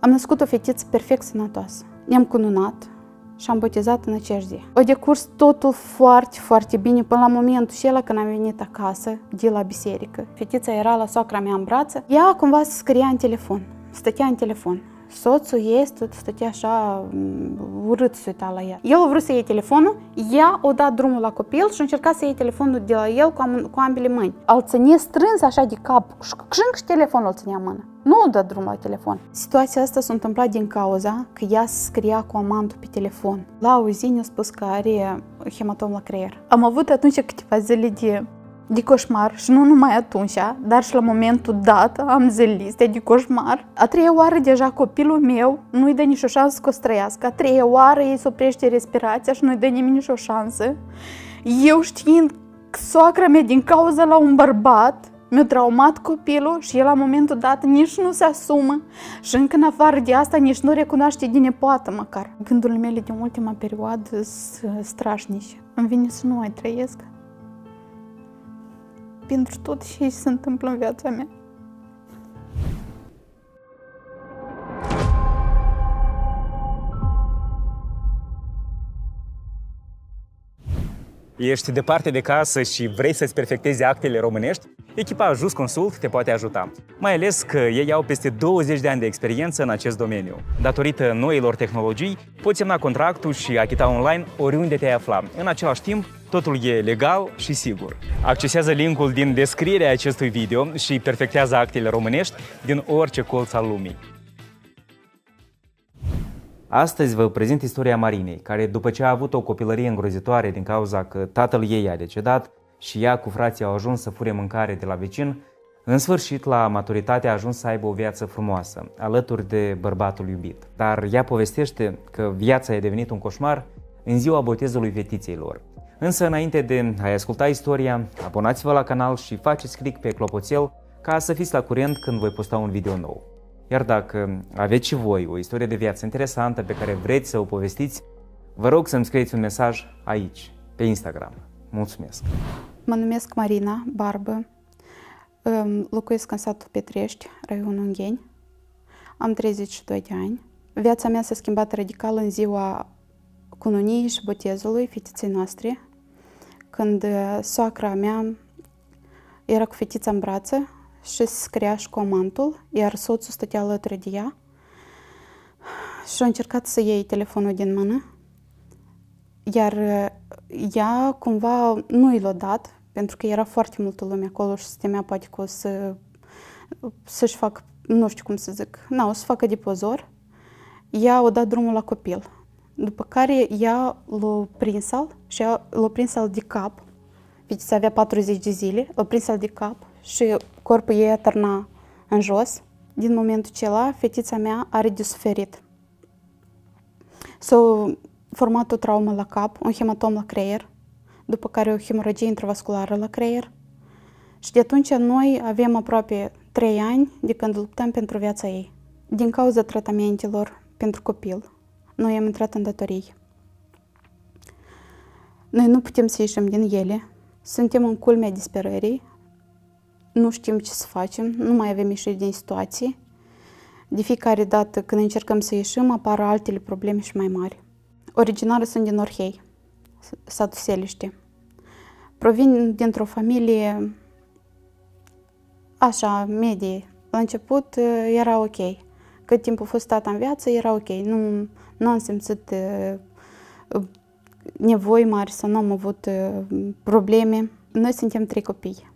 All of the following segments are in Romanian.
Am născut o fetiță perfect sănătoasă. Ne-am cununat și am botezat în aceeași zi. O decurs totul foarte, foarte bine până la momentul și ăla când am venit acasă de la biserică. Fetița era la soacra mea în brață. Ea cumva se scria în telefon, stătea în telefon soțul ei stătea așa urât se uita la ea. El a vrut să iei telefonul, ea o dat drumul la copil și încerca să iei telefonul de la el cu, am, cu ambele mâini. Al ține strâns așa de cap și și telefonul îl ținea în mână. Nu o dat drumul la telefon. Situația asta s-a întâmplat din cauza că ea scria cu amantul pe telefon. La o zi ne-a spus că are hematom la creier. Am avut atunci câteva zile de de coșmar și nu numai atunci, dar și la momentul dat am zeliste de coșmar. A treia oară deja copilul meu nu-i dă nicio șansă că o străiască. A treia oară ei se oprește respirația și nu-i dă nimeni nicio șansă. Eu știind că soacra mea din cauza la un bărbat, mi-a traumat copilul și el la momentul dat nici nu se asumă și încă în afară de asta nici nu recunoaște din nepoată măcar. Gândurile mele din ultima perioadă sunt strașnice. Îmi vine să nu mai trăiesc pentru tot ce se întâmplă în viața mea. Ești departe de casă și vrei să-ți perfectezi actele românești? Echipa Ajus Consult te poate ajuta, mai ales că ei au peste 20 de ani de experiență în acest domeniu. Datorită noilor tehnologii, poți semna contractul și achita online oriunde te-ai afla. În același timp, totul e legal și sigur. Accesează linkul din descrierea acestui video și perfectează actele românești din orice colț al lumii. Astăzi vă prezint istoria Marinei, care după ce a avut o copilărie îngrozitoare din cauza că tatăl ei a decedat și ea cu frații au ajuns să fure mâncare de la vecin, în sfârșit, la maturitate a ajuns să aibă o viață frumoasă, alături de bărbatul iubit. Dar ea povestește că viața i-a devenit un coșmar în ziua botezului fetiței lor. Însă înainte de a asculta istoria, abonați-vă la canal și faceți click pe clopoțel ca să fiți la curent când voi posta un video nou. Iar dacă aveți și voi o istorie de viață interesantă pe care vreți să o povestiți, vă rog să-mi scrieți un mesaj aici, pe Instagram. Mulțumesc! Mă numesc Marina Barbă, locuiesc în satul Petrești, raionul Ungheni, am 32 de ani. Viața mea s-a schimbat radical în ziua cununiei și botezului fetiței noastre, când uh, soacra mea era cu fetița în brațe și scria școmantul, iar soțul stătea alături de ea și a încercat să iei telefonul din mână, iar uh, ea cumva nu i l-a dat, pentru că era foarte multă lume acolo și se temea poate că o să, să-și facă, nu știu cum să zic, na, o să facă de pozor. Ea a dat drumul la copil după care ea l-a prins al și l-a prins al de cap. Fetița deci avea 40 de zile, l-a prins al de cap și corpul ei atârna în jos. Din momentul acela, fetița mea are de suferit. S-a format o traumă la cap, un hematom la creier, după care o hemoragie intravasculară la creier. Și de atunci noi avem aproape 3 ani de când luptăm pentru viața ei. Din cauza tratamentelor pentru copil, noi am intrat în datorii. Noi nu putem să ieșim din ele. Suntem în culmea disperării. Nu știm ce să facem. Nu mai avem ieșiri din situații. De fiecare dată când încercăm să ieșim, apar altele probleme și mai mari. Originară sunt din Orhei, satul Seliște. Provin dintr-o familie așa, medie. La început eh, era ok. Cât timp a fost tata în viață, era ok. Nu, nu am simțit nevoi mari sau nu am avut probleme. Noi suntem trei copii.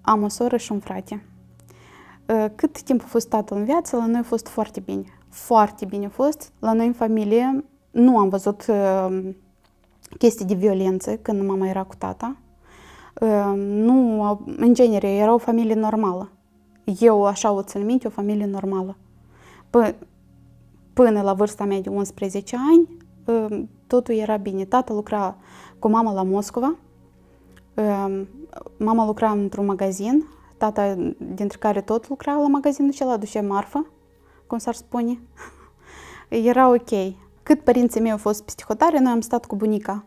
Am o soră și un frate. Cât timp a fost tatăl în viață, la noi a fost foarte bine. Foarte bine a fost. La noi în familie nu am văzut chestii de violență când mama era cu tata. Nu, în genere, era o familie normală. Eu așa o țin minte, o familie normală. Păi, până la vârsta mea de 11 ani, um, totul era bine. Tata lucra cu mama la Moscova, um, mama lucra într-un magazin, tata dintre care tot lucra la magazinul acela, ducea marfă, cum s-ar spune. Era ok. Cât părinții mei au fost psihotare, noi am stat cu bunica.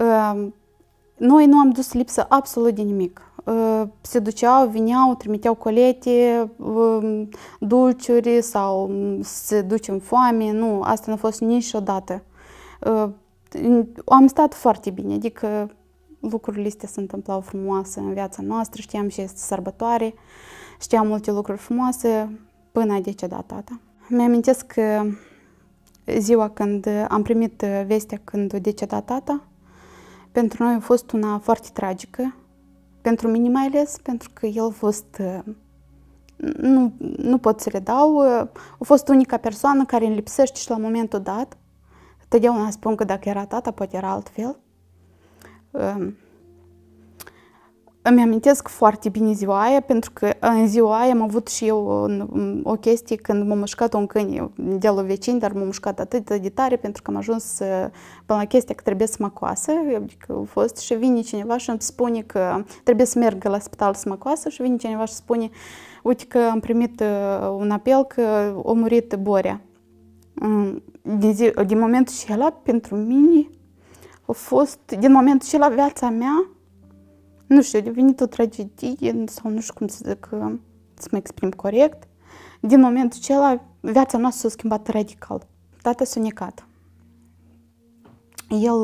Um, noi nu am dus lipsă absolut de nimic se duceau, vineau, trimiteau colete, dulciuri sau se ducem foame. Nu, asta nu a fost niciodată. Am stat foarte bine, adică lucrurile astea se întâmplau frumoase în viața noastră, știam și este sărbătoare, știam multe lucruri frumoase până ce decedat tata. Mi-amintesc că ziua când am primit vestea când a decedat tata, pentru noi a fost una foarte tragică, pentru mine mai ales, pentru că el a fost, uh, nu, nu pot să le dau, uh, a fost unica persoană care îmi lipsește și la momentul dat. Totdeauna spun că dacă era tata, poate era altfel. Um, îmi amintesc foarte bine ziua aia, pentru că în ziua aia am avut și eu o, chestie când m am mușcat un câine de la vecini, dar m am mușcat atât de tare pentru că am ajuns uh, până la chestia că trebuie să mă coasă, adică a fost și vine cineva și îmi spune că trebuie să merg la spital să mă coasă și vine cineva și spune uite că am primit uh, un apel că a murit Borea. Mm, din, zi, din momentul și ăla, pentru mine, a fost, din momentul și la viața mea, nu știu, a devenit o tragedie sau nu știu cum să zic, uh, să mă exprim corect. Din momentul acela, viața noastră s-a schimbat radical. Tata s-a necat. El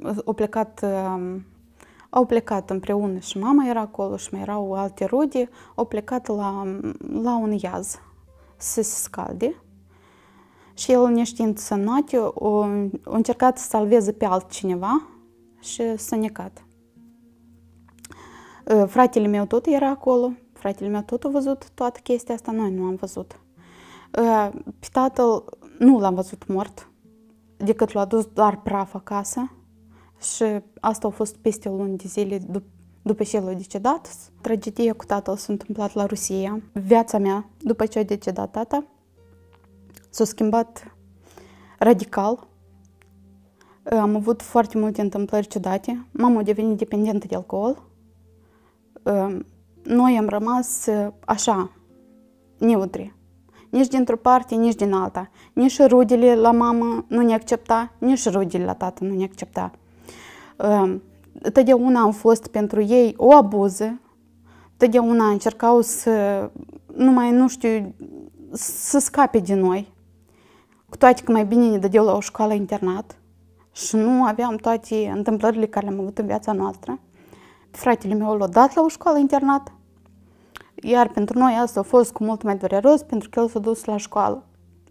uh, a plecat, uh, au plecat împreună și mama era acolo și mai erau alte rude, au plecat la, la un iaz să se scalde. Și el, neștiind să note, a încercat să salveze pe altcineva și s-a necat. Fratele meu tot era acolo, fratele meu tot a văzut toată chestia asta, noi nu am văzut. Pe tatăl nu l-am văzut mort, decât l-a dus doar praf acasă și asta a fost peste o lună de zile după după ce el a decedat. Tragedia cu tatăl s-a întâmplat la Rusia. Viața mea, după ce a decedat tata, s-a schimbat radical. Am avut foarte multe întâmplări ciudate. Mama a devenit dependentă de alcool noi am rămas э, așa, neutri. Nici dintr-o parte, nici din alta. Nici rudele la mamă nu ne accepta, nici rudele la tată nu ne accepta. Ehm, totdeauna am fost pentru ei o abuză, totdeauna încercau să, nu mai nu știu, să scape din noi. Cu toate că mai bine ne dădeau la o școală internat și nu aveam toate întâmplările care le-am avut în viața noastră. Fratele meu l-a dat la o școală internat, iar pentru noi asta a fost cu mult mai dureros pentru că el s-a dus la școală,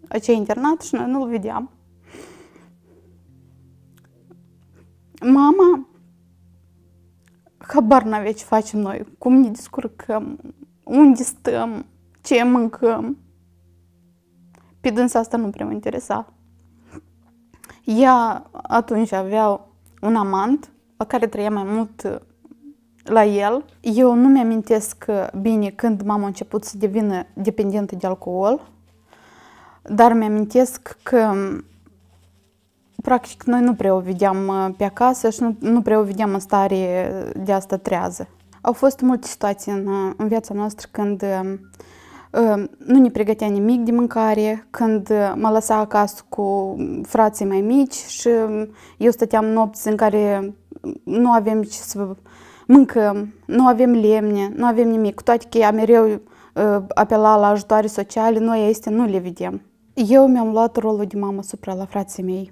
acei internat și noi nu-l vedeam. Mama, habar n-avea ce facem noi, cum ne descurcăm, unde stăm, ce mâncăm. Pe dânsa asta nu prea mă interesa. Ea atunci avea un amant la care trăia mai mult la el. Eu nu mi-amintesc uh, bine când m-am început să devină uh, dependentă de alcool, dar mi-amintesc că um, practic noi nu prea o vedeam uh, pe acasă și nu, nu prea o vedeam în stare de asta trează. Au fost multe situații în, în viața noastră când um, um, nu ne pregătea nimic de mâncare, când mă lăsa acasă cu frații mai mici și eu stăteam nopți în care nu avem ce să mâncăm, nu avem lemne, nu avem nimic. Cu toate că ea mereu uh, apela la ajutoare sociale, noi este nu le vedem. Eu mi-am luat rolul de mamă supra la frații mei.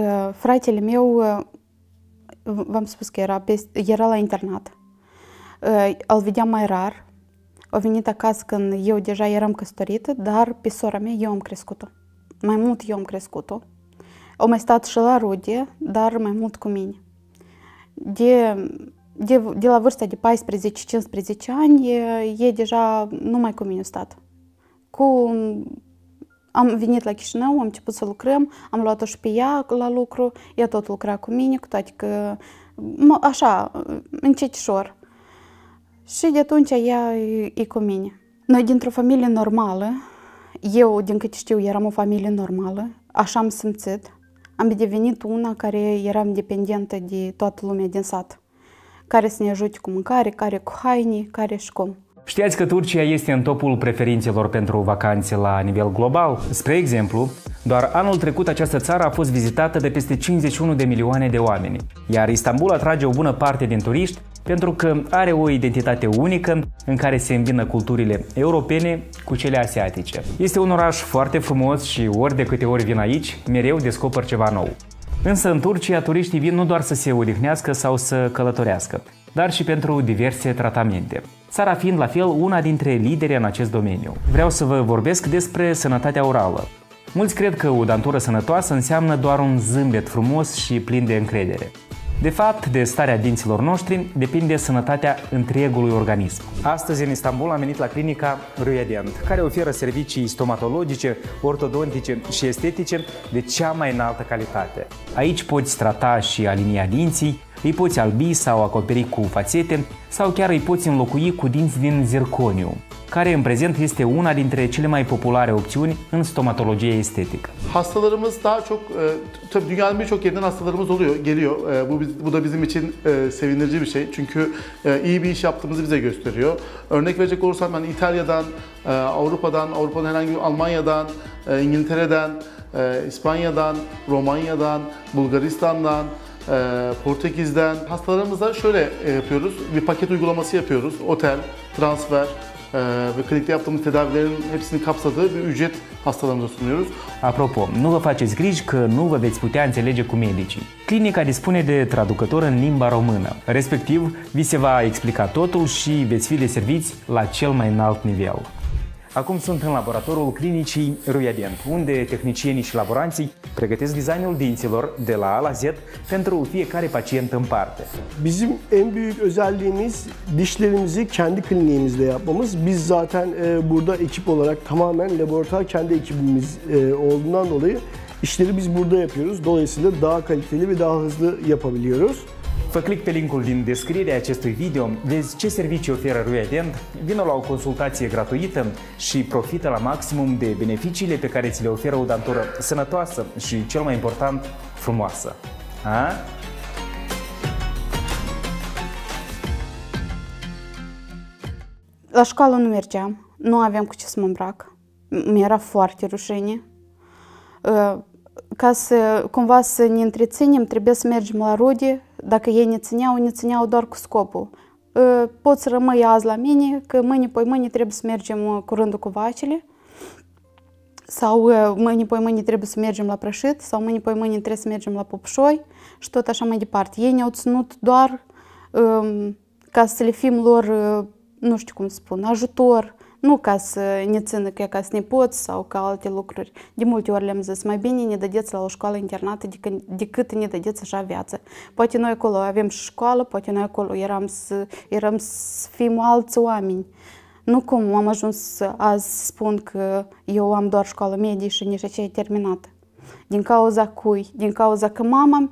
Uh, fratele meu, uh, v-am spus că era, era la internat. Îl vedeam mai rar. A venit acasă când eu deja eram căsătorită, dar pe sora mea eu am crescut-o. Mai mult eu am crescut-o. O mai stat și la rude, dar mai mult cu mine. De de, de la vârsta de 14-15 ani, e deja numai cu mine stat. Cu, am venit la Chișinău, am început să lucrăm, am luat-o și pe ea la lucru, ea tot lucra cu mine, cu toate că, mă, așa, încetșor. Și de atunci ea e, e cu mine. Noi dintr-o familie normală, eu, din câte știu, eram o familie normală, așa am simțit. Am devenit una care eram dependentă de toată lumea din sat care să ne ajute cu mâncare, care cu haine, care și cum. Știați că Turcia este în topul preferințelor pentru vacanțe la nivel global? Spre exemplu, doar anul trecut această țară a fost vizitată de peste 51 de milioane de oameni, iar Istanbul atrage o bună parte din turiști pentru că are o identitate unică în care se îmbină culturile europene cu cele asiatice. Este un oraș foarte frumos și ori de câte ori vin aici, mereu descoper ceva nou. Însă în Turcia turiștii vin nu doar să se odihnească sau să călătorească, dar și pentru diverse tratamente. Țara fiind la fel una dintre lidere în acest domeniu. Vreau să vă vorbesc despre sănătatea orală. Mulți cred că o dantură sănătoasă înseamnă doar un zâmbet frumos și plin de încredere. De fapt, de starea dinților noștri depinde sănătatea întregului organism. Astăzi, în Istanbul, am venit la clinica Râia Dent, care oferă servicii stomatologice, ortodontice și estetice de cea mai înaltă calitate. Aici poți trata și alinia dinții, îi poți albi sau acoperi cu fațete sau chiar îi poți înlocui cu dinți din zirconiu, care în prezent este una dintre cele mai populare opțiuni în stomatologie estetică. Hastalarımız daha çok, e, tabii dünyanın birçok yerinden hastalarımız oluyor, geliyor. E, bu, bu da bizim için e, sevindirici bir şey çünkü iyi bir iş yaptığımızı bize gösteriyor. Örnek verecek olursam ben İtalya'dan, Avrupa'dan, Avrupa'nın herhangi bir Almanya'dan, İngiltere'den, İspanya'dan, Romanya'dan, Bulgaristan'dan, Portekiz'den hastalarımıza şöyle yapıyoruz. Bir paket uygulaması yapıyoruz. Otel, transfer, ve klinikte yaptığımız tedavilerin hepsini kapsadığı bir ücret hastalarımıza sunuyoruz. Apropo, nu vă faceți griji că nu vă veți putea înțelege cu medicii. Clinica dispune de traducător în limba română. Respectiv, vi se va explica totul și veți fi de serviți la cel mai înalt nivel. Acum sunt în laboratorul clinicii Ruiadent, unde tehnicienii și laboranții pregătesc designul dinților de la A la Z pentru fiecare pacient în parte. Bizim en büyük özelliğimiz dişlerimizi kendi kliniğimizde yapmamız. Biz zaten e, burada ekip olarak tamamen laboratuvar kendi ekibimiz e, olduğundan dolayı işleri biz burada yapıyoruz. Dolayısıyla daha kaliteli ve daha hızlı yapabiliyoruz. Fă click pe linkul din descrierea acestui video, vezi ce servicii oferă RuiAdent, vină la o consultație gratuită și profită la maximum de beneficiile pe care ți le oferă o dantură sănătoasă și, cel mai important, frumoasă. A? La școală nu mergeam, nu aveam cu ce să mă îmbrac. Mi-era foarte rușine. Ă, ca să cumva să ne întreținem, trebuie să mergem la rude dacă ei ne țineau, ne țineau doar cu scopul. Ă, poți rămâi azi la mine, că mâine, poi mâine trebuie să mergem ă, curând cu vacile sau ă, mâine, poi mâine trebuie să mergem la prășit sau mâine, poi mâine trebuie să mergem la popșoi și tot așa mai departe. Ei ne-au ținut doar um, ca să le fim lor, nu știu cum să spun, ajutor, nu ca să ne țină că ca să ne poți sau ca alte lucruri. De multe ori le-am zis, mai bine ne dădeți la o școală internată decât ne dădeți așa viață. Poate noi acolo avem și școală, poate noi acolo eram să, eram să fim alți oameni. Nu cum am ajuns azi să spun că eu am doar școală medie și nici aceea terminată. Din cauza cui? Din cauza că mama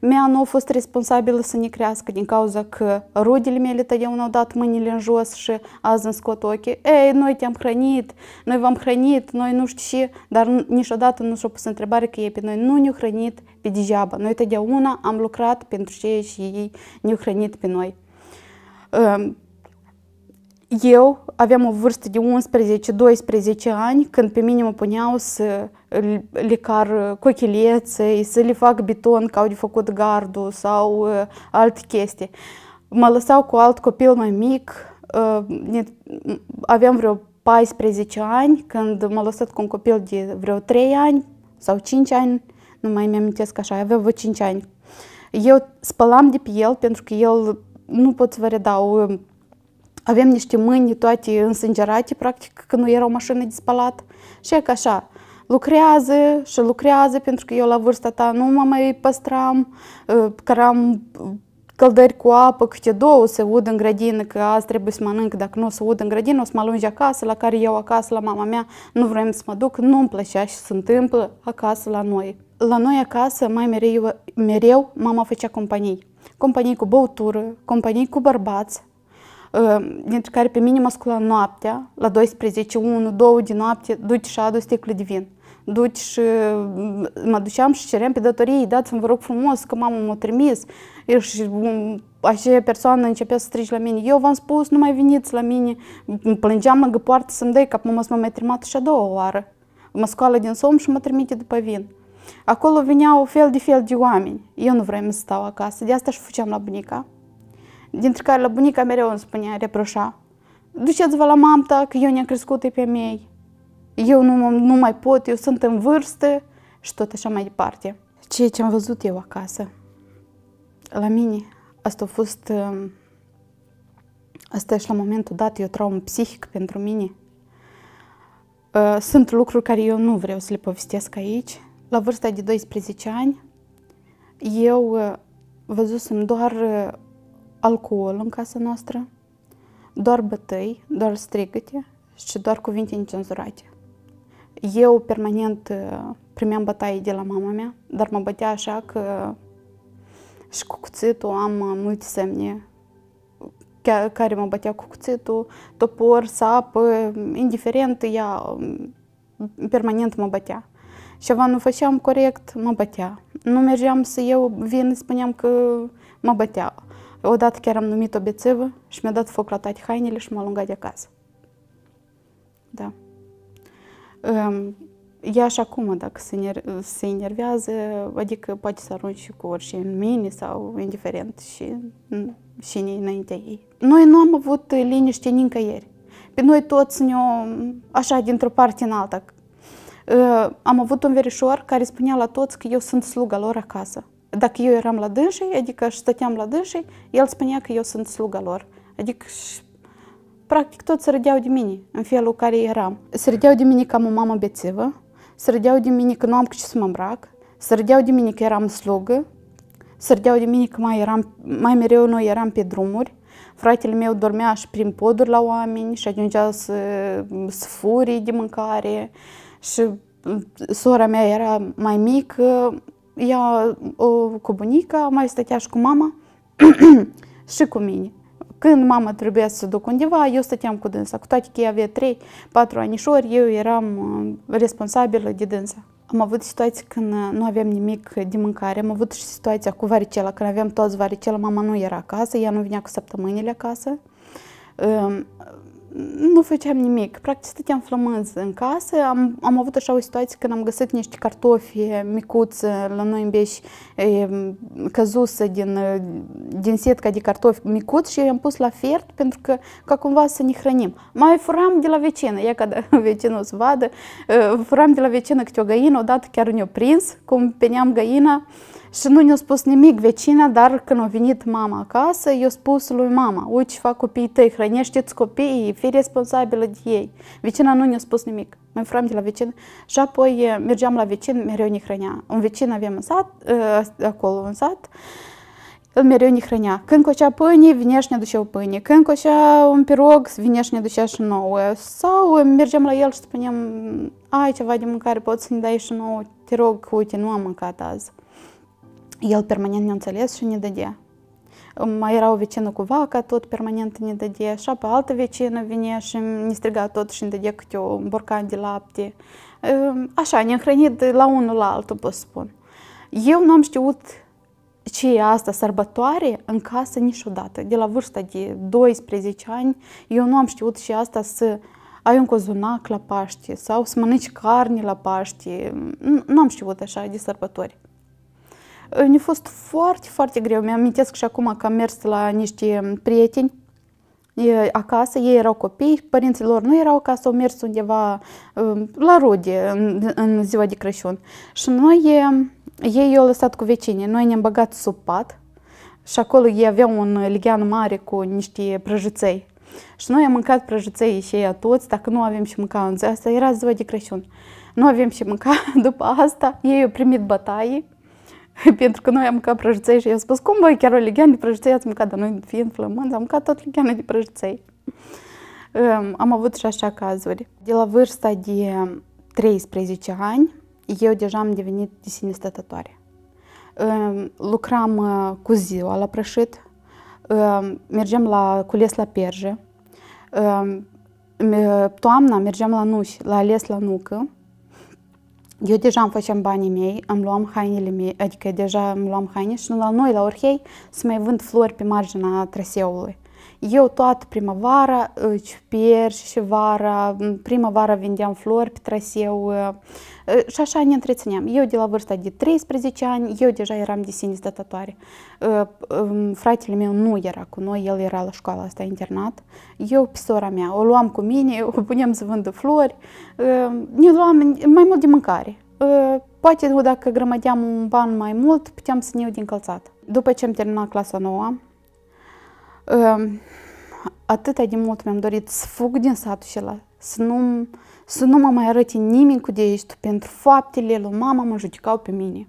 mea nu a fost responsabilă să ne crească din cauza că rudele mele totdeauna au dat mâinile în jos și azi îmi scot ochii. Ei, noi te-am hrănit, noi v-am hrănit, noi nu știu și, dar niciodată nu și-a pus întrebare că ei pe noi nu ne-au hrănit pe degeaba. Noi totdeauna am lucrat pentru ce și ei ne-au hrănit pe noi. Eu aveam o vârstă de 11-12 ani când pe mine mă puneau să le car uh, cochilețe, să le fac beton ca au de făcut gardul sau uh, alte chestii. Mă lăsau cu alt copil mai mic, uh, aveam vreo 14 ani când m-a lăsat cu un copil de vreo 3 ani sau 5 ani, nu mai mi-amintesc așa, avea vreo 5 ani. Eu spălam de pe el pentru că el, nu pot să vă redau um, avem niște mâini toate însângerate, practic, că nu era o mașină de spălat. Și e că așa, lucrează și lucrează, pentru că eu la vârsta ta nu mă mai păstram, că căldări cu apă, câte două se ud în grădină, că azi trebuie să mănânc, dacă nu se ud în grădină, o să mă alungi acasă, la care eu acasă, la mama mea, nu vrem să mă duc, nu-mi plăcea și se întâmplă acasă la noi. La noi acasă, mai mereu, mereu mama făcea companii. Companii cu băutură, companii cu bărbați, Ă, dintre care pe mine mă scula noaptea, la 12, 1, 2 din noapte, duci și adu sticlă de vin. Duci și mă duceam și ceream pe datorie, dați-mi vă rog frumos că mama m-a trimis. Și așa persoană începea să strige la mine, eu v-am spus, nu mai veniți la mine. plângeam lângă poartă să-mi dai, că mama m a mai trimat și a doua oară. Mă scoală din somn și mă trimite după vin. Acolo veneau fel de fel de oameni. Eu nu vreau să stau acasă, de asta și făceam la bunica dintre care la bunica mereu îmi spunea, reproșa, duceți-vă la mamta că eu ne-am crescut pe mei. Eu nu, nu mai pot, eu sunt în vârstă și tot așa mai departe. Ceea ce am văzut eu acasă, la mine, asta a fost, um, asta și la momentul dat, e o traumă psihică pentru mine. Uh, sunt lucruri care eu nu vreau să le povestesc aici. La vârsta de 12 ani, eu uh, văzusem doar uh, alcool în casa noastră, doar bătăi, doar strigăte și doar cuvinte necenzurate. Eu permanent uh, primeam bătaie de la mama mea, dar mă bătea așa că și cu cuțitul am uh, multe semne care mă bătea cu cuțitul, topor, sapă, indiferent, ea mm, permanent mă bătea. Și nu făceam corect, mă bătea. Nu mergeam să eu vin, spuneam că mă bătea. Odată chiar am numit o bețevă și mi-a dat foc la toate hainele și m-a alungat de acasă. Da. Ea ehm, și acum, dacă se, ner- se enervează, adică poate să arunci și cu orice în mine sau indiferent și, și înaintea ei. Noi nu am avut liniște nicăieri. Pe noi toți ne așa, dintr-o parte în alta. Ehm, am avut un verișor care spunea la toți că eu sunt sluga lor acasă dacă eu eram la dânsii, adică stăteam la dânsii, el spunea că eu sunt sluga lor. Adică, practic, toți se râdeau de mine în felul care eram. Se râdeau de mine că am o mamă bețivă, se râdeau de mine că nu am cu ce să mă îmbrac, se râdeau de mine că eram slugă, se râdeau de mine că mai, eram, mai mereu noi eram pe drumuri, fratele meu dormea și prin poduri la oameni și ajungea să, să furi de mâncare și sora mea era mai mică, ea cu bunica, mai stătea și cu mama și cu mine. Când mama trebuia să se duc undeva, eu stăteam cu dânsa. Cu toate că avea 3-4 anișori, eu eram responsabilă de dânsa. Am avut situații când nu aveam nimic de mâncare, am avut și situația cu varicela, când aveam toți varicela, mama nu era acasă, ea nu venea cu săptămânile acasă nu făceam nimic. Practic stăteam flămânzi în casă. Am, am avut așa o situație când am găsit niște cartofi micuți uh, la noi în Beș, căzuse din, uh, din setca de cartofi micuți și i-am pus la fiert pentru că ca cumva să ne hrănim. Mai furam de la vecină, ea când vecinul o să vadă, uh, furam de la vecină câte o găină, odată chiar ne-o prins, cum peneam găina, și nu ne-a spus nimic vecina, dar când a venit mama acasă, i-a spus lui mama, uite ce fac copiii tăi, hrănește-ți copiii, fii responsabilă de ei. Vecina nu ne-a spus nimic. Mă înfram de la vecin și apoi eh, mergeam la vecin, mereu ne hrănea. Un vecin avem în sat, eh, acolo în sat, el mereu ne hrănea. Când cocea pâine, vine și ne aduceau pâine. Când cocea un pirog, vine și ne aducea și nouă. Sau eh, mergeam la el și spuneam, ai ceva de mâncare, poți să ne dai și nouă, te rog, uite, nu am mâncat azi el permanent neînțeles și dădea. Mai era o vecină cu vaca, tot permanent ne dădea, și apă altă vecină vine și ne striga tot și ne dădea câte o borcan de lapte. Așa, ne-am hrănit la unul la altul, pot spun. Eu nu am știut ce e asta, sărbătoare, în casă niciodată. De la vârsta de 12 ani, eu nu am știut și asta să ai un cozonac la Paște sau să mănânci carne la Paște. Nu am știut așa de sărbători. Mi-a fost foarte, foarte greu. Mi-amintesc și acum că am mers la niște prieteni acasă, ei erau copii, părinții lor nu erau acasă, au mers undeva la rude în, în ziua de Crăciun. Și noi, ei i-au lăsat cu vecinii, noi ne-am băgat sub pat și acolo ei aveau un ligian mare cu niște prăjuței. Și noi am mâncat prăjuței și ei toți, dacă nu avem și mânca în ziua asta era ziua de Crăciun. Nu avem și mânca după asta, ei au primit bătaie pentru că noi am mâncat prăjiței și eu spus, cum voi chiar o ligheană de prăjiței ați mâncat? Dar noi fiind flămânzi, am mâncat tot ligheană de prăjiței. Um, am avut și așa cazuri. De la vârsta de 13 ani, eu deja am devenit de sine stătătoare. Um, lucram uh, cu ziua la prășit, um, mergem la cules la perje, uh, toamna mergem la nuși, la ales la nucă, eu deja îmi făceam banii mei, îmi luam hainele mei, adică deja îmi luam haine și la noi, la Orhei, să mai vând flori pe marginea traseului. Eu toată primăvara, ciuperci și vara, primăvara vindeam flori pe traseu uh, uh, și așa ne întrețineam. Eu de la vârsta de 13 ani, eu deja eram de sine statatoare. Uh, um, fratele meu nu era cu noi, el era la școala asta internat. Eu pe sora mea o luam cu mine, o puneam să vândă flori, ne luam mai mult de mâncare. Poate dacă grămădeam un ban mai mult, puteam să ne iau din călțat. După ce am terminat clasa 9 Ehm, atât de mult mi-am dorit să fug din satul acela, să nu, să nu mă mai arăte nimeni cu dești pentru faptele lui mama mă judecau pe mine.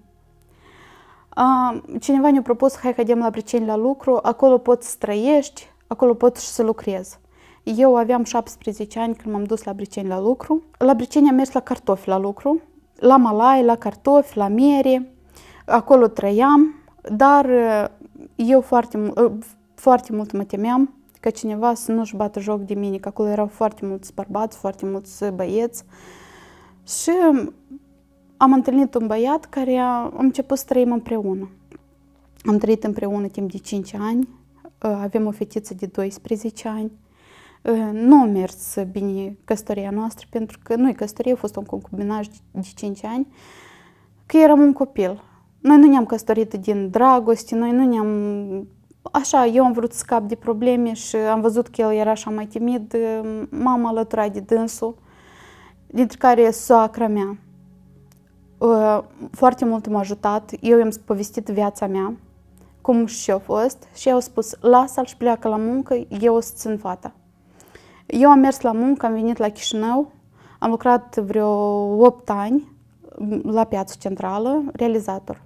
Ehm, cineva ne-a propus, hai că la pricini la lucru, acolo poți să trăiești, acolo poți și să lucrezi. Eu aveam 17 ani când m-am dus la Briceni la lucru. La Briceni am mers la cartofi la lucru, la malai, la cartofi, la miere. Acolo trăiam, dar eh, eu foarte, eh, foarte mult mă temeam că cineva să nu-și bată joc de mine, că acolo erau foarte mulți bărbați, foarte mulți băieți. Și am întâlnit un băiat care am început să trăim împreună. Am trăit împreună timp de 5 ani, ă, avem o fetiță de 12 ani. Ă, nu a mers bine căsătoria noastră, pentru că nu i căsătorie, a fost un concubinaj de 5 ani, că eram un copil. Noi nu ne-am căsătorit din dragoste, noi nu ne-am Așa, eu am vrut să scap de probleme și am văzut că el era așa mai timid. M-am alăturat de dânsul, dintre care soacra mea. Ă, foarte mult m-a ajutat. Eu i-am povestit viața mea, cum și eu fost, și eu au spus, lasă-l și pleacă la muncă, eu o să țin fata. Eu am mers la muncă, am venit la Chișinău, am lucrat vreo 8 ani la piața centrală, realizator.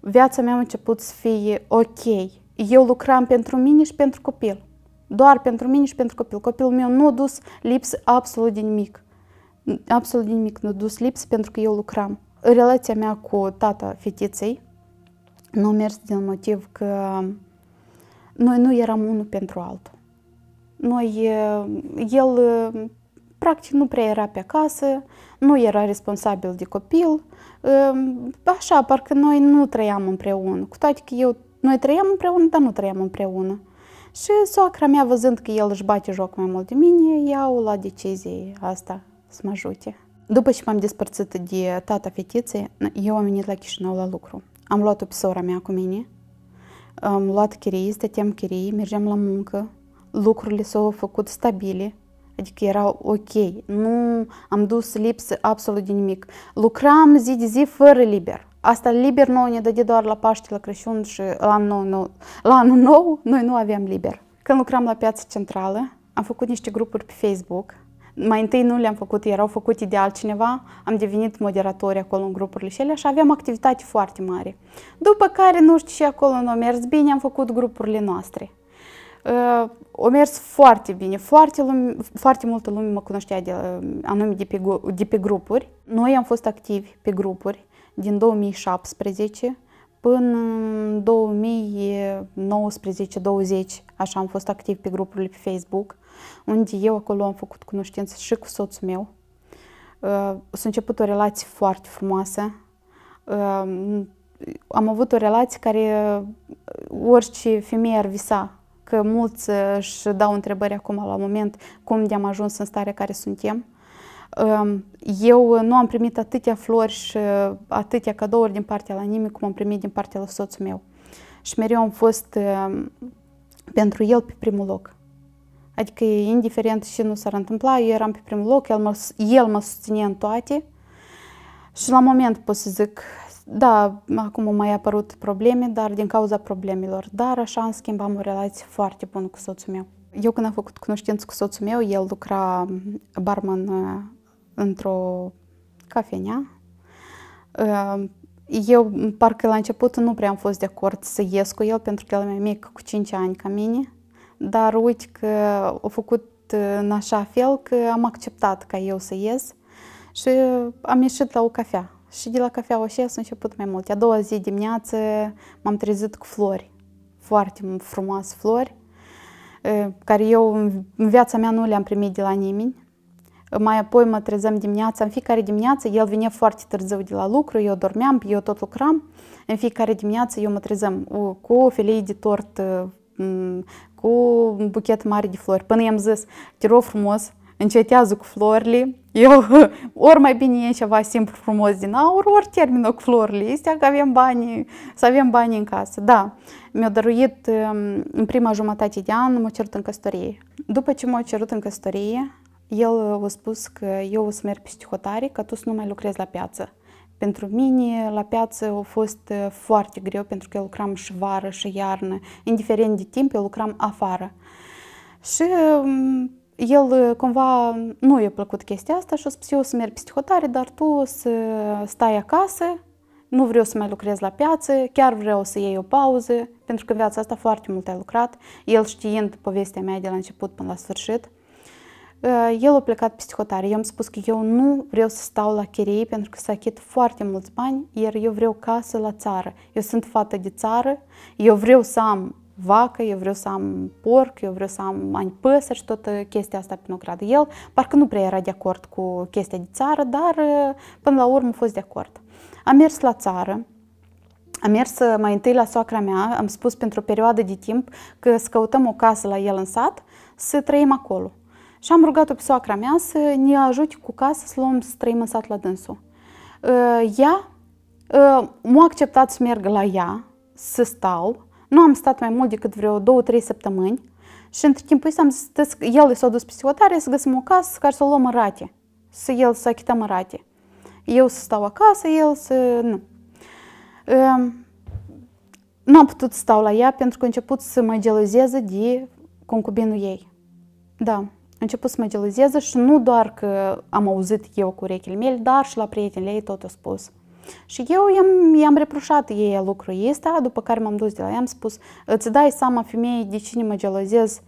Viața mea a început să fie ok eu lucram pentru mine și pentru copil. Doar pentru mine și pentru copil. Copilul meu nu a dus lipsă absolut de nimic. Absolut de nimic nu a dus lipsă pentru că eu lucram. Relația mea cu tata fetiței nu a mers din motiv că noi nu eram unul pentru altul. Noi, el practic nu prea era pe acasă, nu era responsabil de copil, așa, parcă noi nu trăiam împreună, cu toate că eu noi trăiam împreună, dar nu trăiam împreună. Și soacra mea, văzând că el își bate joc mai mult de mine, ea o lua decizie asta să mă ajute. După ce m-am despărțit de tata fetiței, eu am venit la Chișinău la lucru. Am luat-o pe sora mea cu mine, am luat chirii, stăteam chirii, mergeam la muncă, lucrurile s-au făcut stabile, adică erau ok, nu am dus lipsă absolut de nimic. Lucram zi de zi fără liber. Asta liber nou ne dădea doar la Paște, la Crăciun și la anul, nou, nou, la anul nou noi nu aveam liber. Când lucram la piața centrală, am făcut niște grupuri pe Facebook. Mai întâi nu le-am făcut, erau făcute de altcineva, am devenit moderatori acolo în grupurile și ele și aveam activitate foarte mare. După care, nu știu și acolo nu a mers bine, am făcut grupurile noastre. Uh, o mers foarte bine, foarte, lume, foarte multă lume mă cunoștea de, uh, anume de pe, de pe grupuri. Noi am fost activi pe grupuri, din 2017 până 2019-20, așa am fost activ pe grupurile pe Facebook, unde eu acolo am făcut cunoștință și cu soțul meu. Uh, s-a început o relație foarte frumoasă. Uh, am avut o relație care uh, orice femeie ar visa, că mulți își dau întrebări acum la moment cum de-am ajuns în starea care suntem. Eu uh, nu am primit atâtea flori și uh, atâtea cadouri din partea la nimic cum am primit din partea la soțul meu. Și mereu am fost um, pentru el pe primul loc. Adică, indiferent ce nu s-ar întâmpla, eu eram pe primul loc, el mă, el mă susținea în toate. Și la moment pot să zic, da, acum au mai apărut probleme, dar din cauza problemelor. Dar așa, în schimb, am o relație foarte bună cu soțul meu. Eu când am făcut cunoștință cu soțul meu, el lucra um, barman uh, într-o cafenea. Ehm, eu parcă la început nu prea am fost de acord să ies cu el pentru că el e mai mic cu 5 ani ca mine, dar uite că au făcut în așa fel că am acceptat ca eu să ies și am ieșit la o cafea. Și de la cafea și s-a început mai mult. A doua zi dimineață m-am trezit cu flori, foarte frumoase flori, ehm, care eu în viața mea nu le-am primit de la nimeni mai apoi mă trezeam dimineața, în fiecare dimineață el vine foarte târziu de la lucru, eu dormeam, eu tot lucram. În fiecare dimineață eu mă trezeam cu o felie de tort, cu un buchet mare de flori. Până i-am zis, te rog frumos, încetează cu florile. Eu, ori mai bine e ceva simplu frumos din aur, ori termină cu florile este că avem bani, să avem bani în casă. Da, mi-a dăruit um, în prima jumătate de an, m-a cerut în căsătorie. După ce m-a cerut în căsătorie, el uh, a spus că eu o să merg psihotare, că tu să nu mai lucrezi la piață. Pentru mine, la piață a fost uh, foarte greu, pentru că eu lucram și vară și iarnă. Indiferent de timp, eu lucram afară. Și um, el uh, cumva nu i-a plăcut chestia asta și a spus, eu o să merg hotare, dar tu o să stai acasă, nu vreau să mai lucrez la piață, chiar vreau să iei o pauză, pentru că în viața asta foarte mult ai lucrat, el știind povestea mea de la început până la sfârșit. Uh, el a plecat peste hotare. Eu am spus că eu nu vreau să stau la chirie pentru că să achit foarte mulți bani, iar eu vreau casă la țară. Eu sunt fată de țară, eu vreau să am vacă, eu vreau să am porc, eu vreau să am ani păsări și toată chestia asta pe Nograd. El parcă nu prea era de acord cu chestia de țară, dar uh, până la urmă a fost de acord. Am mers la țară, am mers uh, mai întâi la soacra mea, am spus pentru o perioadă de timp că să căutăm o casă la el în sat, să trăim acolo. Și am rugat-o pe soacra mea să ne ajute cu casa să luăm să trăim în sat la dânsul. Uh, ea uh, m-a acceptat să merg la ea, să stau. Nu am stat mai mult decât vreo două, trei săptămâni. Și între timpul păi, am zis, el s-a dus pe psihotare să găsim o casă care să o luăm în rate. Să el să achităm în rate. Eu să stau acasă, el să... Nu. Uh, nu am putut să stau la ea pentru că a început să mă gelozeze de concubinul ei. Da început să mă geluzeze și nu doar că am auzit eu cu urechile mele, dar și la prietenii ei tot a spus. Și eu i-am, i-am reproșat ei lucrul ăsta, după care m-am dus de la ea, am spus, îți dai seama femeie de cine mă gelozez,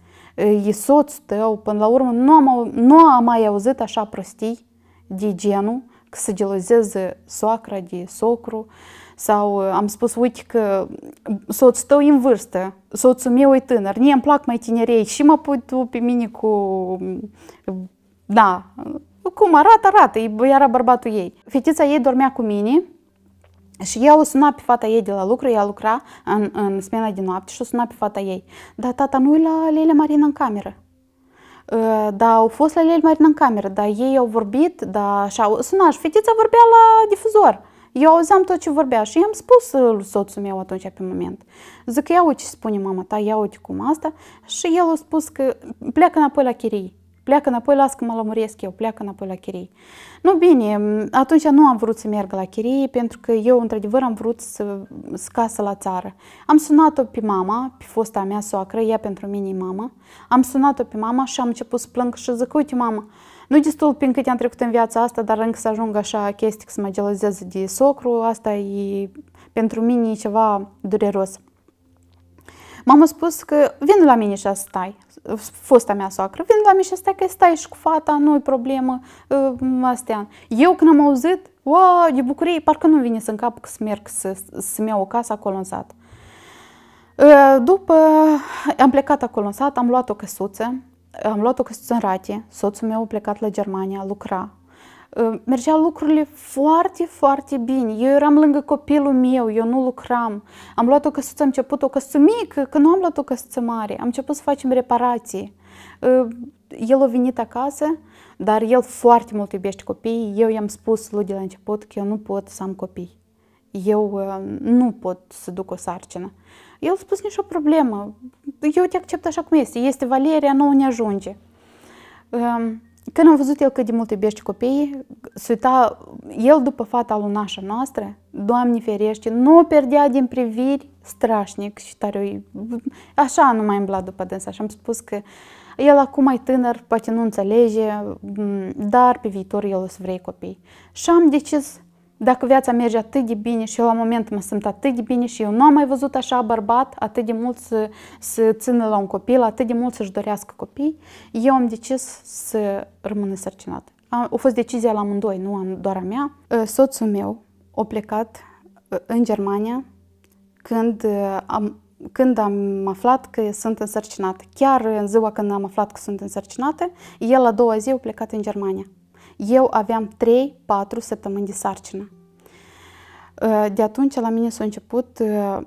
e soțul tău, până la urmă nu am, nu am mai auzit așa prostii de genul, că se gelozeze soacra de socru, uh, sau uh, am spus, uite că mm, soțul tău e în vârstă, soțul meu e tânăr, mie îmi plac mai tinerei și mă pui tu pe mine cu, mm, da, cum arată, arată, era bărbatul ei. Fetița ei dormea cu mine și ea o suna pe fata ei de la lucru, ea lucra în, în smena de noapte și o suna pe fata ei. Dar tata nu e la lele Marina în cameră. Uh, da, au fost la lele Marina în cameră, dar ei au vorbit, da, așa, suna și fetița vorbea la difuzor. Eu auzeam tot ce vorbea și i-am spus uh, soțul meu atunci pe moment. Zic, ia uite ce spune mama ta, ia uite cum asta. Și el a spus că pleacă înapoi la chirii. Pleacă înapoi, las că mă lămuresc eu, pleacă înapoi la chirii. Nu bine, atunci nu am vrut să merg la chirii pentru că eu într-adevăr am vrut să, scasă la țară. Am sunat-o pe mama, pe fosta mea soacră, ea pentru mine mama. Am sunat-o pe mama și am început să plâng și zic, uite mama, nu destul prin câte am trecut în viața asta, dar încă să ajung așa chestii, să mă gelozeze de socru, asta e pentru mine e ceva dureros. M-am spus că vin la mine și stai, fosta mea soacră, vin la mine și stai că stai și cu fata, nu-i problemă, uh, astea. Eu când am auzit, wow, de bucurie, parcă nu vine să-mi cap că să merg să, să-mi iau o casă acolo în sat. Uh, după am plecat acolo în sat, am luat o căsuță, am luat-o că sunt în rate, soțul meu a plecat la Germania, lucra. Ă, mergeau lucrurile foarte, foarte bine. Eu eram lângă copilul meu, eu nu lucram. Am luat o căsuță, am început o căsuță mică, că nu am luat o căsuță mare. Am început să facem reparații. Ă, el a venit acasă, dar el foarte mult iubește copiii. Eu i-am spus lui de la început că eu nu pot să am copii. Eu ă, nu pot să duc o sarcină. El a spus nicio problemă, eu te accept așa cum este, este Valeria, nu ne ajunge. Când am văzut el cât de mult iubește copiii, se uita, el după fata lunașa noastră, Doamne ferește, nu o pierdea din priviri strașnic și tare, așa nu mai îmbla după dânsa și am spus că el acum mai tânăr, poate nu înțelege, dar pe viitor el o să vrei copii. Și am decis dacă viața merge atât de bine și eu la moment mă simt atât de bine și eu nu am mai văzut așa bărbat, atât de mult să, să țină la un copil, atât de mult să-și dorească copii, eu am decis să rămân însărcinată. A, a fost decizia la amândoi, nu doar a mea. Ă, soțul meu a plecat ă, în Germania când ă, am, când am aflat că sunt însărcinată. Chiar în ziua când am aflat că sunt însărcinată, el la doua zi a plecat în Germania eu aveam 3-4 săptămâni de sarcină. Ă, de atunci la mine s-a început ă,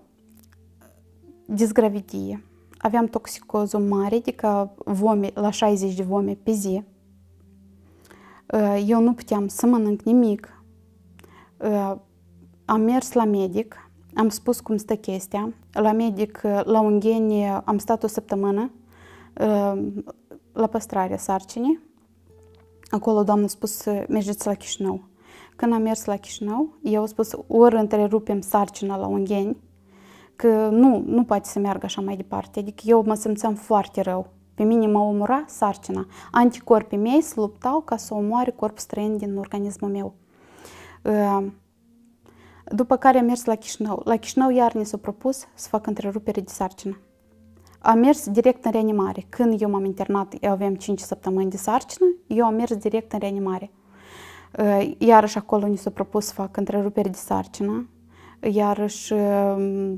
dizgravidie. Aveam toxicoză mare, adică vome, la 60 de vome pe zi. Ă, eu nu puteam să mănânc nimic. Am mers la medic, am spus cum stă chestia. La medic, la unghenie, am stat o săptămână la păstrarea sarcinii Acolo doamna spus, mergeți la Chișinău. Când am mers la Chișinău, eu a spus, ori întrerupem sarcina la ungheni, că nu, nu poate să meargă așa mai departe. Adică eu mă simțeam foarte rău. Pe mine mă omora sarcina. Anticorpii mei se luptau ca să omoare corp străin din organismul meu. Ehm, după care am mers la Chișinău. La Chișinău iar ne s-a propus să fac întrerupere de sarcină. Am mers direct în reanimare. Când eu m-am internat, eu aveam 5 săptămâni de sarcină, eu am mers direct în reanimare. Uh, iarăși acolo ni s-a propus să fac întreruperi de sarcină, iarăși uh,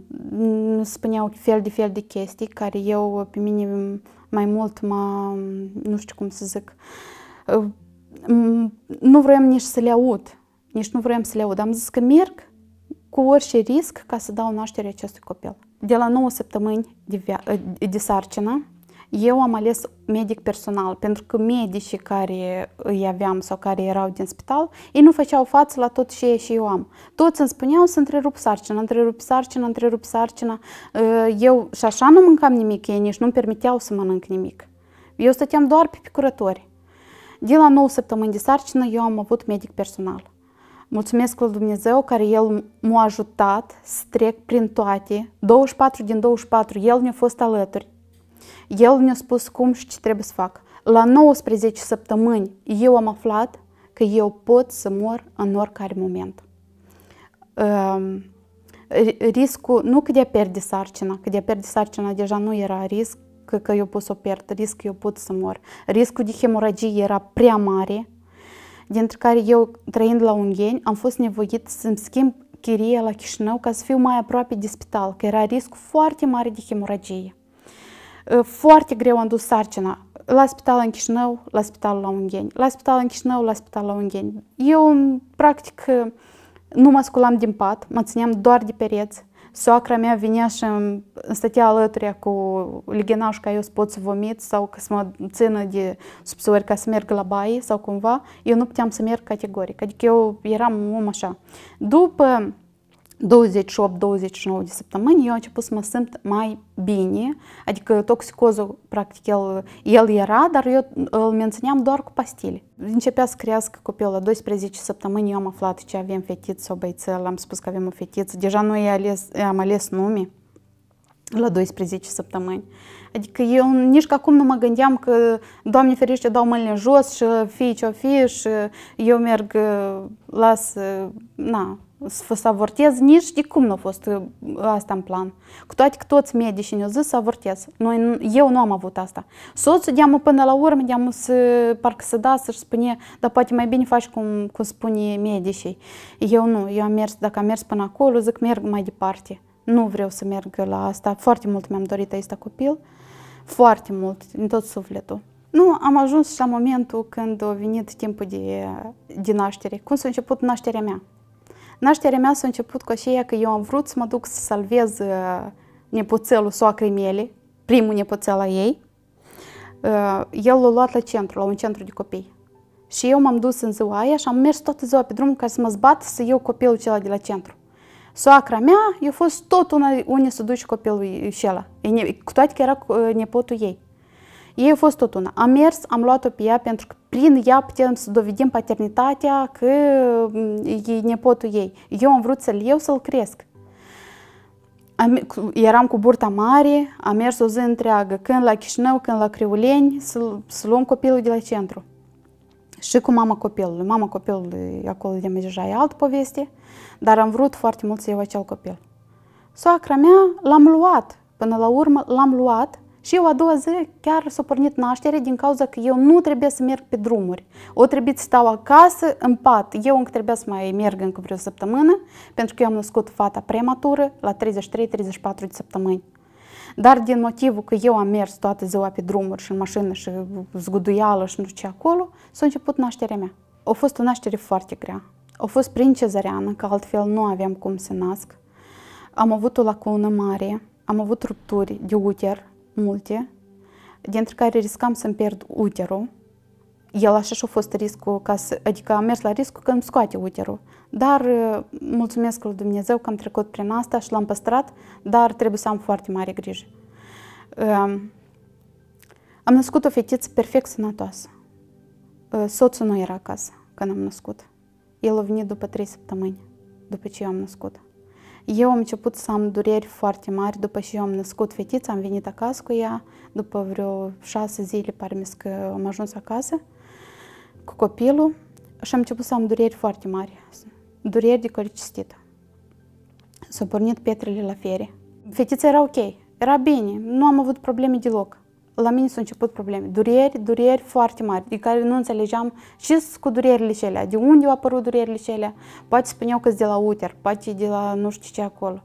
spuneau fel de fel de chestii care eu pe mine mai mult mă, nu știu cum să zic, uh, nu vreau nici să le aud, nici nu vreau să le aud. Am zis că merg cu orice risc ca să dau naștere acestui copil de la 9 săptămâni de, ă, de sarcină, eu am ales medic personal, pentru că medicii care îi aveam sau care erau din spital, ei nu făceau față la tot ce și eu am. Toți îmi spuneau să întrerup sarcina, întrerup sarcina, întrerup sarcina. Ă, eu și așa nu mâncam nimic, ei nici nu-mi permiteau să mănânc nimic. Eu stăteam doar pe picurători. De la 9 săptămâni de sarcină eu am avut medic personal. Mulțumesc lui Dumnezeu care El m-a ajutat să trec prin toate. 24 din 24, El mi-a fost alături. El mi-a spus cum și ce trebuie să fac. La 19 săptămâni eu am aflat că eu pot să mor în oricare moment. Um, riscul, nu că de a pierde sarcina, că de a pierde sarcina deja nu era risc, că, că eu pot să o pierd, risc că eu pot să mor. Riscul de hemoragie era prea mare, dintre care eu, trăind la Ungheni, am fost nevoit să-mi schimb chiria la Chișinău ca să fiu mai aproape de spital, că era risc foarte mare de hemoragie. Ă, foarte greu am dus sarcina la spital în Chișinău, la spital la Ungheni, la spital în Chișinău, la spital la Ungheni. Eu, practic, nu mă sculam din pat, mă țineam doar de pereți, soacra mea vinea și îmi stătea alături cu lighenaș ca eu să pot să vomit sau că să mă țină de subsori ca să merg la baie sau cumva, eu nu puteam să merg categoric. Adică eu eram om așa. După 28-29 de săptămâni, eu am început să mă simt mai bine, adică toxicozul, practic, el, el era, dar eu îl mențineam doar cu pastile. Începea să crească copilul la 12 săptămâni, eu am aflat ce avem fetiță, o băițel, am spus că avem o fetiță, deja noi ales, am ales nume, la 12 săptămâni. Adică eu nici că acum nu mă gândeam că, Doamne ferește, dau mâinile jos și fie ce-o fi și eu merg, uh, las, uh, na, să avortez, nici de cum nu a fost uh, asta în plan. Cu toate că toți medicii ne-au zis să avortez. Noi, eu nu am avut asta. Soțul de până la urmă, de să, parcă să da, să-și spune, dar poate mai bine faci cum, cum spune medicii. Eu nu, eu am mers, dacă am mers până acolo, zic merg mai departe nu vreau să merg la asta. Foarte mult mi-am dorit asta copil, foarte mult, din tot sufletul. Nu, am ajuns și la momentul când a venit timpul de, de naștere. Cum s-a început nașterea mea? Nașterea mea s-a început cu aceea că eu am vrut să mă duc să salvez uh, nepoțelul soacrei mele, primul nepoțel al ei. Uh, el l-a luat la centru, la un centru de copii. Și eu m-am dus în ziua aia și am mers toată ziua pe drum ca să mă zbat să iau copilul celălalt de la centru soacra mea a fost tot una unde să duci copilul ăla, cu toate că era uh, nepotul ei. Ei a fost tot una. Am mers, am luat-o pe ea pentru că prin ea putem să dovedim paternitatea că mm, e nepotul ei. Eu am vrut să-l eu să-l cresc. Am, eram cu burta mare, am mers o zi întreagă, când la Chișinău, când la Criuleni, să, să luăm copilul de la centru și cu mama copilului. Mama copilului, acolo de deja e altă poveste, dar am vrut foarte mult să iau acel copil. Soacra mea l-am luat, până la urmă l-am luat și eu a doua zi chiar s-a pornit naștere din cauza că eu nu trebuie să merg pe drumuri. O trebuie să stau acasă, în pat. Eu încă trebuia să mai merg încă vreo săptămână, pentru că eu am născut fata prematură la 33-34 de săptămâni. Dar din motivul că eu am mers toată ziua pe drumuri și în mașină și zguduială și nu știu ce acolo, s-a început nașterea mea. A fost o naștere foarte grea. A fost prin cezăreană, că altfel nu aveam cum să nasc. Am avut o lacună mare, am avut rupturi de uter multe, dintre care riscam să-mi pierd uterul el așa și-a fost riscul, ca să, adică am mers la riscul că îmi scoate uterul. Dar uh, mulțumesc lui Dumnezeu că am trecut prin asta și l-am păstrat, dar trebuie să am foarte mare grijă. Um, am născut o fetiță perfect sănătoasă. Uh, soțul nu era acasă când am născut. El a venit după trei săptămâni, după ce eu am născut. Eu am început să am dureri foarte mari după ce eu am născut fetița, am venit acasă cu ea, după vreo șase zile, pare că am ajuns acasă. Uh, cu copilul și am început să am dureri foarte mari, dureri de colicistită. S-au pornit pietrele la fiere. Fetița era ok, era bine, nu am avut probleme deloc. La mine s-au început probleme, dureri, dureri foarte mari, de care nu înțelegeam și cu durerile celea, de unde au apărut durerile celea. Poate spuneau că de la uter, poate de la nu știu ce acolo.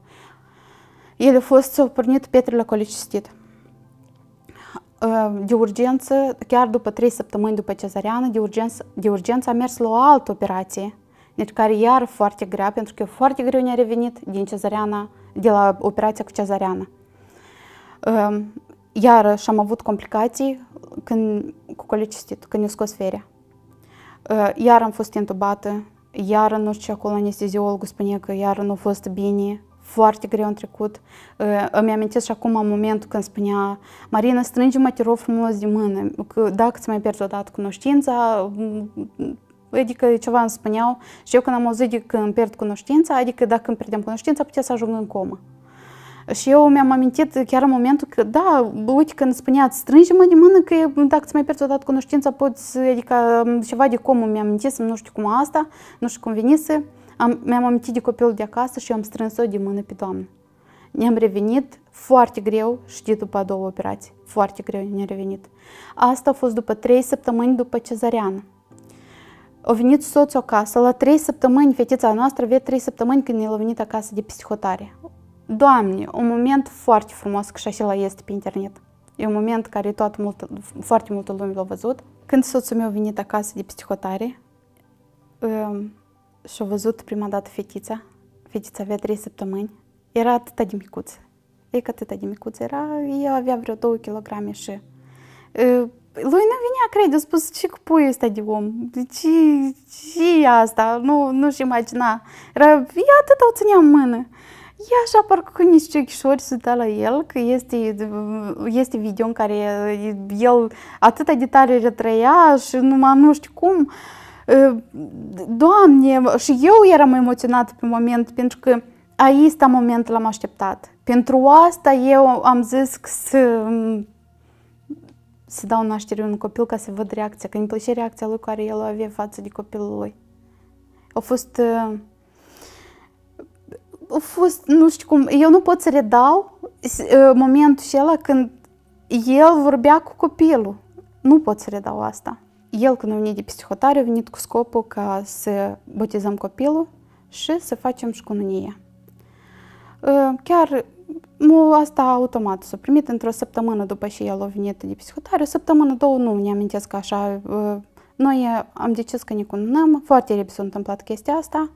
Ele au fost, s-au pornit pietrele colicistită. Ă, de urgență, chiar după 3 săptămâni după cezariană, de urgență, de urgență a mers la o altă operație, deci care iar foarte grea, pentru că foarte greu ne-a revenit din cezariana, de la operația cu Iar și am avut complicații când, cu colicistit, când ne scos feria. Ă, iar am fost intubată, iar nu știu acolo anesteziologul spune că iar nu a fost bine, foarte greu în trecut. Îmi amintesc și acum momentul când spunea Marina, strânge-mă, te rog frumos de mână, că dacă ți mai pierzi odată cunoștința, adică ceva îmi spuneau și eu când am auzit că îmi pierd cunoștința, adică dacă îmi pierdem cunoștința, putea să ajung în comă. Și eu mi-am amintit chiar în momentul că, da, uite, când spuneați, strânge-mă de mână că dacă ți mai pierzi odată cunoștința, poți, adică ceva de comă mi-am amintit, nu știu cum asta, nu știu cum venise. Am, mi-am amintit de copilul de acasă și am strâns-o de mână pe doamnă. Ne-am revenit foarte greu, de după a doua operație. Foarte greu ne-am revenit. Asta a fost după trei săptămâni după cezariană. A venit soțul acasă, la trei săptămâni, fetița noastră avea trei săptămâni când el a venit acasă de psihotare. Doamne, un moment foarte frumos, că și așa este pe internet. E un moment care toată mult foarte multă lume l-a văzut. Când soțul meu a venit acasă de psihotare, um, și-a văzut prima dată fetița. Fetița avea trei săptămâni. Era atâta de micuță. E că atâta de micuță era. Ea avea vreo 2 kg și... lui nu venea crede, a spus, ce cu puiul ăsta de om? Ce, ce e asta? Nu, nu-și imagina. Era, ea atâta o ținea în mână. E așa parcă cu niște ochișori se uita la el, că este, este video în care el atâta de tare retrăia și numai nu știu cum. Uh, Э, Doamne, și eu eram emoționată pe moment, pentru că aista moment l-am așteptat. Pentru asta eu am zis că să, să dau naștere un copil ca să văd reacția, că îmi place reacția lui care el o avea față de copilul lui. A fost... Uh, a fost, nu știu cum, eu nu pot să redau uh, momentul acela când el vorbea cu copilul. Nu pot să redau asta el unii de peste hotare a venit cu scopul ca să botezăm copilul și să facem șcununie. Chiar asta automat s-a primit într-o săptămână după ce el a venit de psihotare, o săptămână, două, nu ne amintesc așa. Noi am decis că ne cununăm, foarte repede s-a întâmplat chestia asta,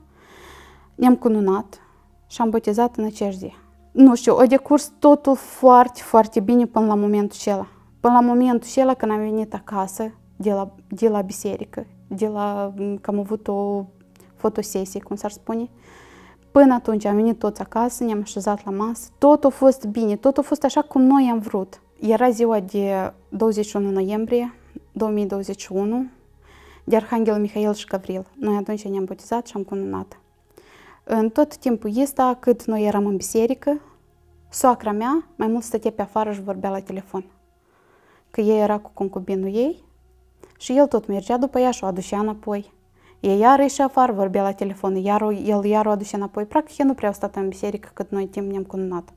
ne-am cununat și am botezat în aceeași zi. Nu știu, o decurs totul foarte, foarte bine până la momentul acela. Până la momentul acela când am venit acasă, de la, de la biserică, de la că am avut o fotosesie, cum s-ar spune. Până atunci am venit toți acasă, ne-am așezat la masă, tot a fost bine, tot a fost așa cum noi am vrut. Era ziua de 21 noiembrie 2021 de Arhanghel Mihail și Gavril. Noi atunci ne-am botezat și am cununat. În tot timpul ăsta, cât noi eram în biserică, soacra mea mai mult stătea pe afară și vorbea la telefon. Că ea era cu concubinul ei și el tot mergea după ea și o aducea înapoi. Ea iar ieșea afară, vorbea la telefon, iar el iar o aducea înapoi. Practic, ea nu prea a stat în biserică cât noi timp ne-am cununat.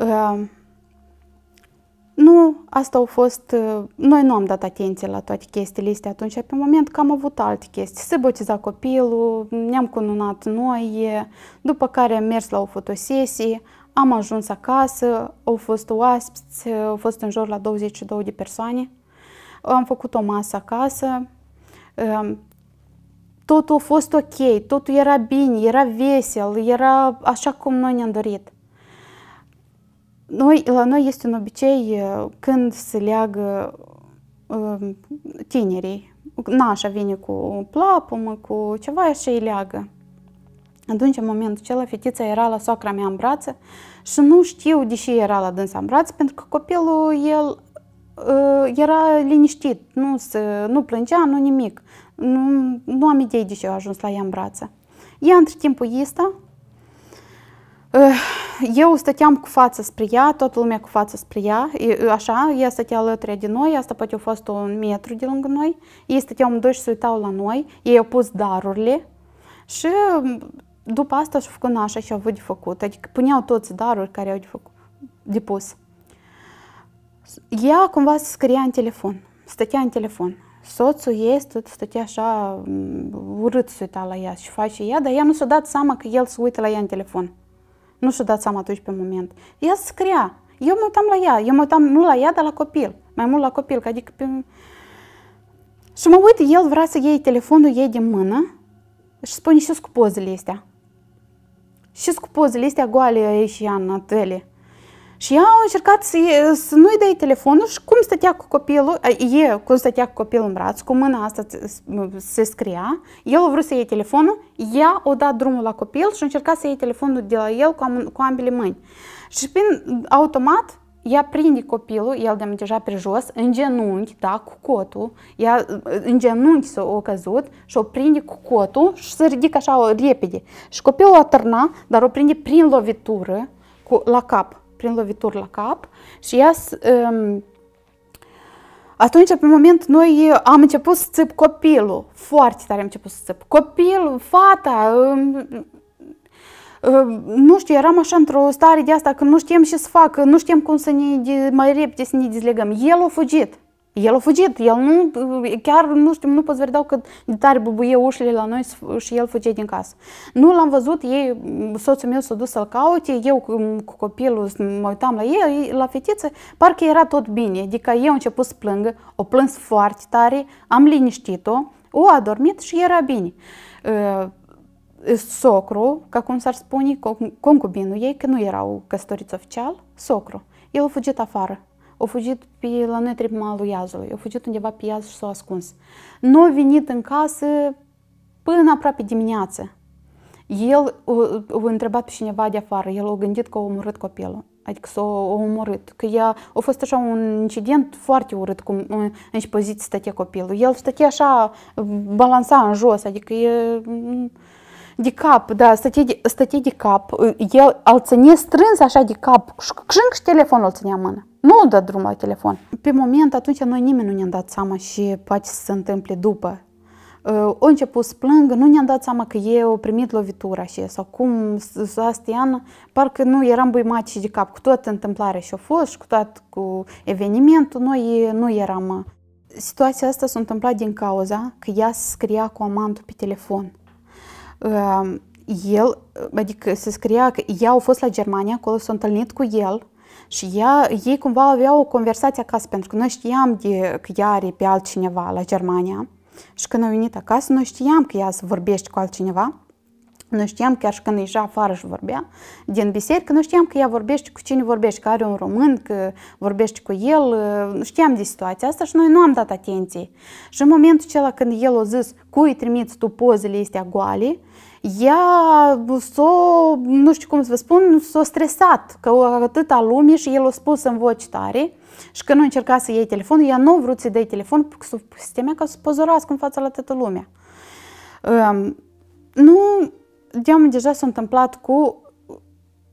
Uh, nu, asta au fost, uh, noi nu am dat atenție la toate chestiile astea atunci, pe moment că am avut alte chestii, se botiza copilul, ne-am cununat noi, după care am mers la o fotosesie, am ajuns acasă, au fost oaspeți, au fost în jur la 22 de persoane, am făcut o masă acasă, ehm, totul a fost ok, totul era bine, era vesel, era așa cum noi ne-am dorit. Noi, la noi este un obicei eh, când se leagă ehm, tinerii. Nașa vine cu plapumă, cu ceva și îi leagă. Atunci, în momentul acela, fetița era la socra mea în brață și nu știu de ce era la dânsa în brață, pentru că copilul, el era liniștit, nu, se, nu plângea, nu nimic. Nu, nu am idei de ce a ajuns la ea în brață. Ea între timpul ăsta, eu stăteam cu față spre ea, toată lumea cu față spre ea, așa, ea stătea alături de noi, asta poate a fost un metru de lângă noi, ei stăteau amândoi și se uitau la noi, ei au pus darurile și după asta și-au făcut așa și au avut de făcut, adică puneau toți daruri care au de făcut, de pus. Ea cumva scria în telefon, stătea în telefon. Soțul ei tot stătea așa mm, urât se uita la ea și face ea, dar ea nu și-a dat seama că el se uită la ea în telefon. Nu și-a dat seama atunci pe moment. Ea scria. Eu mă uitam la ea. Eu mă uitam nu la ea, dar la copil. Mai mult la copil, că adică pe... Și mă uit, el vrea să iei telefonul ei din mână și spune și cu pozele astea. Și cu pozele astea goale ei și în atele. Și ea a încercat să, să nu-i dai telefonul și cum stătea cu copilul, e cum stătea cu copilul în braț, cu mâna asta se scria, el a vrut să iei telefonul, ea o dat drumul la copil și a încercat să iei telefonul de la el cu, am, cu ambele mâini. Și prin automat ea prinde copilul, el de deja pe jos, în genunchi, da, cu cotul, ea în genunchi s-a o căzut și o prinde cu cotul și se ridică așa o repede. Și copilul târna, dar o prinde prin lovitură cu, la cap prin lovituri la cap și ea um, atunci, pe moment, noi am început să țip copilul, foarte tare am început să țip copilul, fata, um, um, nu știu, eram așa într-o stare de asta că nu știam ce să fac, nu știam cum să ne mai repede să ne dezlegăm. El a fugit. El a fugit, el nu, chiar nu știu, nu pot să dau cât de tare bubuie ușile la noi și el fuge din casă. Nu l-am văzut, ei, soțul meu s-a dus să-l caute, eu cu copilul mă uitam la el, la fetiță, parcă era tot bine, adică eu am început să plângă, o plâns foarte tare, am liniștit-o, o a dormit și era bine. Ă, socru, ca cum s-ar spune, concubinul ei, că nu erau căsătoriți oficial, socru, el a fugit afară au fugit pe, la noi mai malul Iazului, au fugit undeva pe Iaz și s-au ascuns. Nu au venit în casă până aproape dimineață. El a întrebat pe cineva de afară, el a gândit că a omorât copilul adică s-a omorât, că ea a fost așa un incident foarte urât cum în poziție stătea copilul. El stătea așa, balansa în jos, adică e, cap, da, stătea de, de cap. El îl ține strâns așa de cap și și telefonul îl ținea mână. Nu dă drumul la telefon. Pe moment, atunci, noi nimeni nu ne-am dat seama și poate să se întâmple după. O început să plângă, nu ne-am dat seama că e o primit lovitura și sau cum Sebastian, parcă nu eram buimați și de cap cu toată întâmplarea și a fost și cu tot cu evenimentul, noi nu eram situația asta s-a întâmplat din cauza că ea scria cu amantul pe telefon el, adică se scria că ea a fost la Germania, acolo s-a întâlnit cu el și ea, ei cumva aveau o conversație acasă, pentru că noi știam de, că ea are pe altcineva la Germania și când a venit acasă, noi știam că ea să vorbește cu altcineva. Noi știam chiar și când ieșea afară și vorbea din biserică, noi știam că ea vorbește cu cine vorbește, că are un român, că vorbește cu el, știam de situația asta și noi nu am dat atenție. Și în momentul acela când el a zis, cui trimiți tu pozele astea goale, ea s a nu știu cum să vă spun, s a stresat că atâta lume și el o spus în voce tare și când nu încerca să iei telefonul, ea nu a vrut să dai telefon, sistemea ca să pozorească în fața la toată lumea. Um, nu, geamul deja s-a întâmplat cu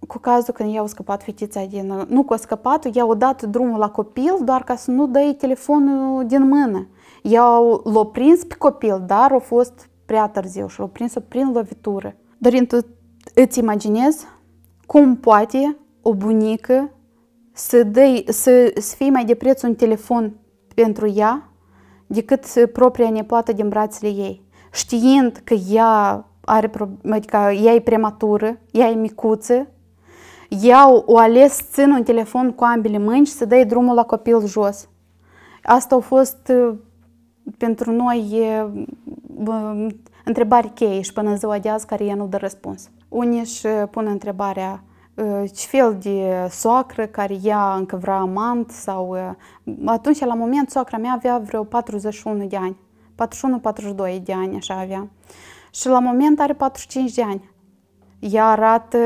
cu cazul când i-au scăpat fetița din... Nu că a scăpat, i-au dat drumul la copil doar ca să nu dai telefonul din mână. I-au l-au prins pe copil, dar a fost prea târziu și l-a prins prin lovitură. Dorin, tu îți imaginezi cum poate o bunică să, dă, să, să fie mai de preț un telefon pentru ea decât propria nepoată din brațele ei, știind că ea are, adică ea e prematură, ea e micuță, ea o ales țin un telefon cu ambele mâini și să dai drumul la copil jos. Asta a fost pentru noi e întrebare cheie și până ziua de azi care ea nu dă răspuns. Unii își uh, pun întrebarea uh, ce fel de soacră care ea încă vrea amant sau... Uh, atunci, la moment, soacra mea avea vreo 41 de ani. 41-42 de ani, așa avea. Și la moment are 45 de ani. Ea arată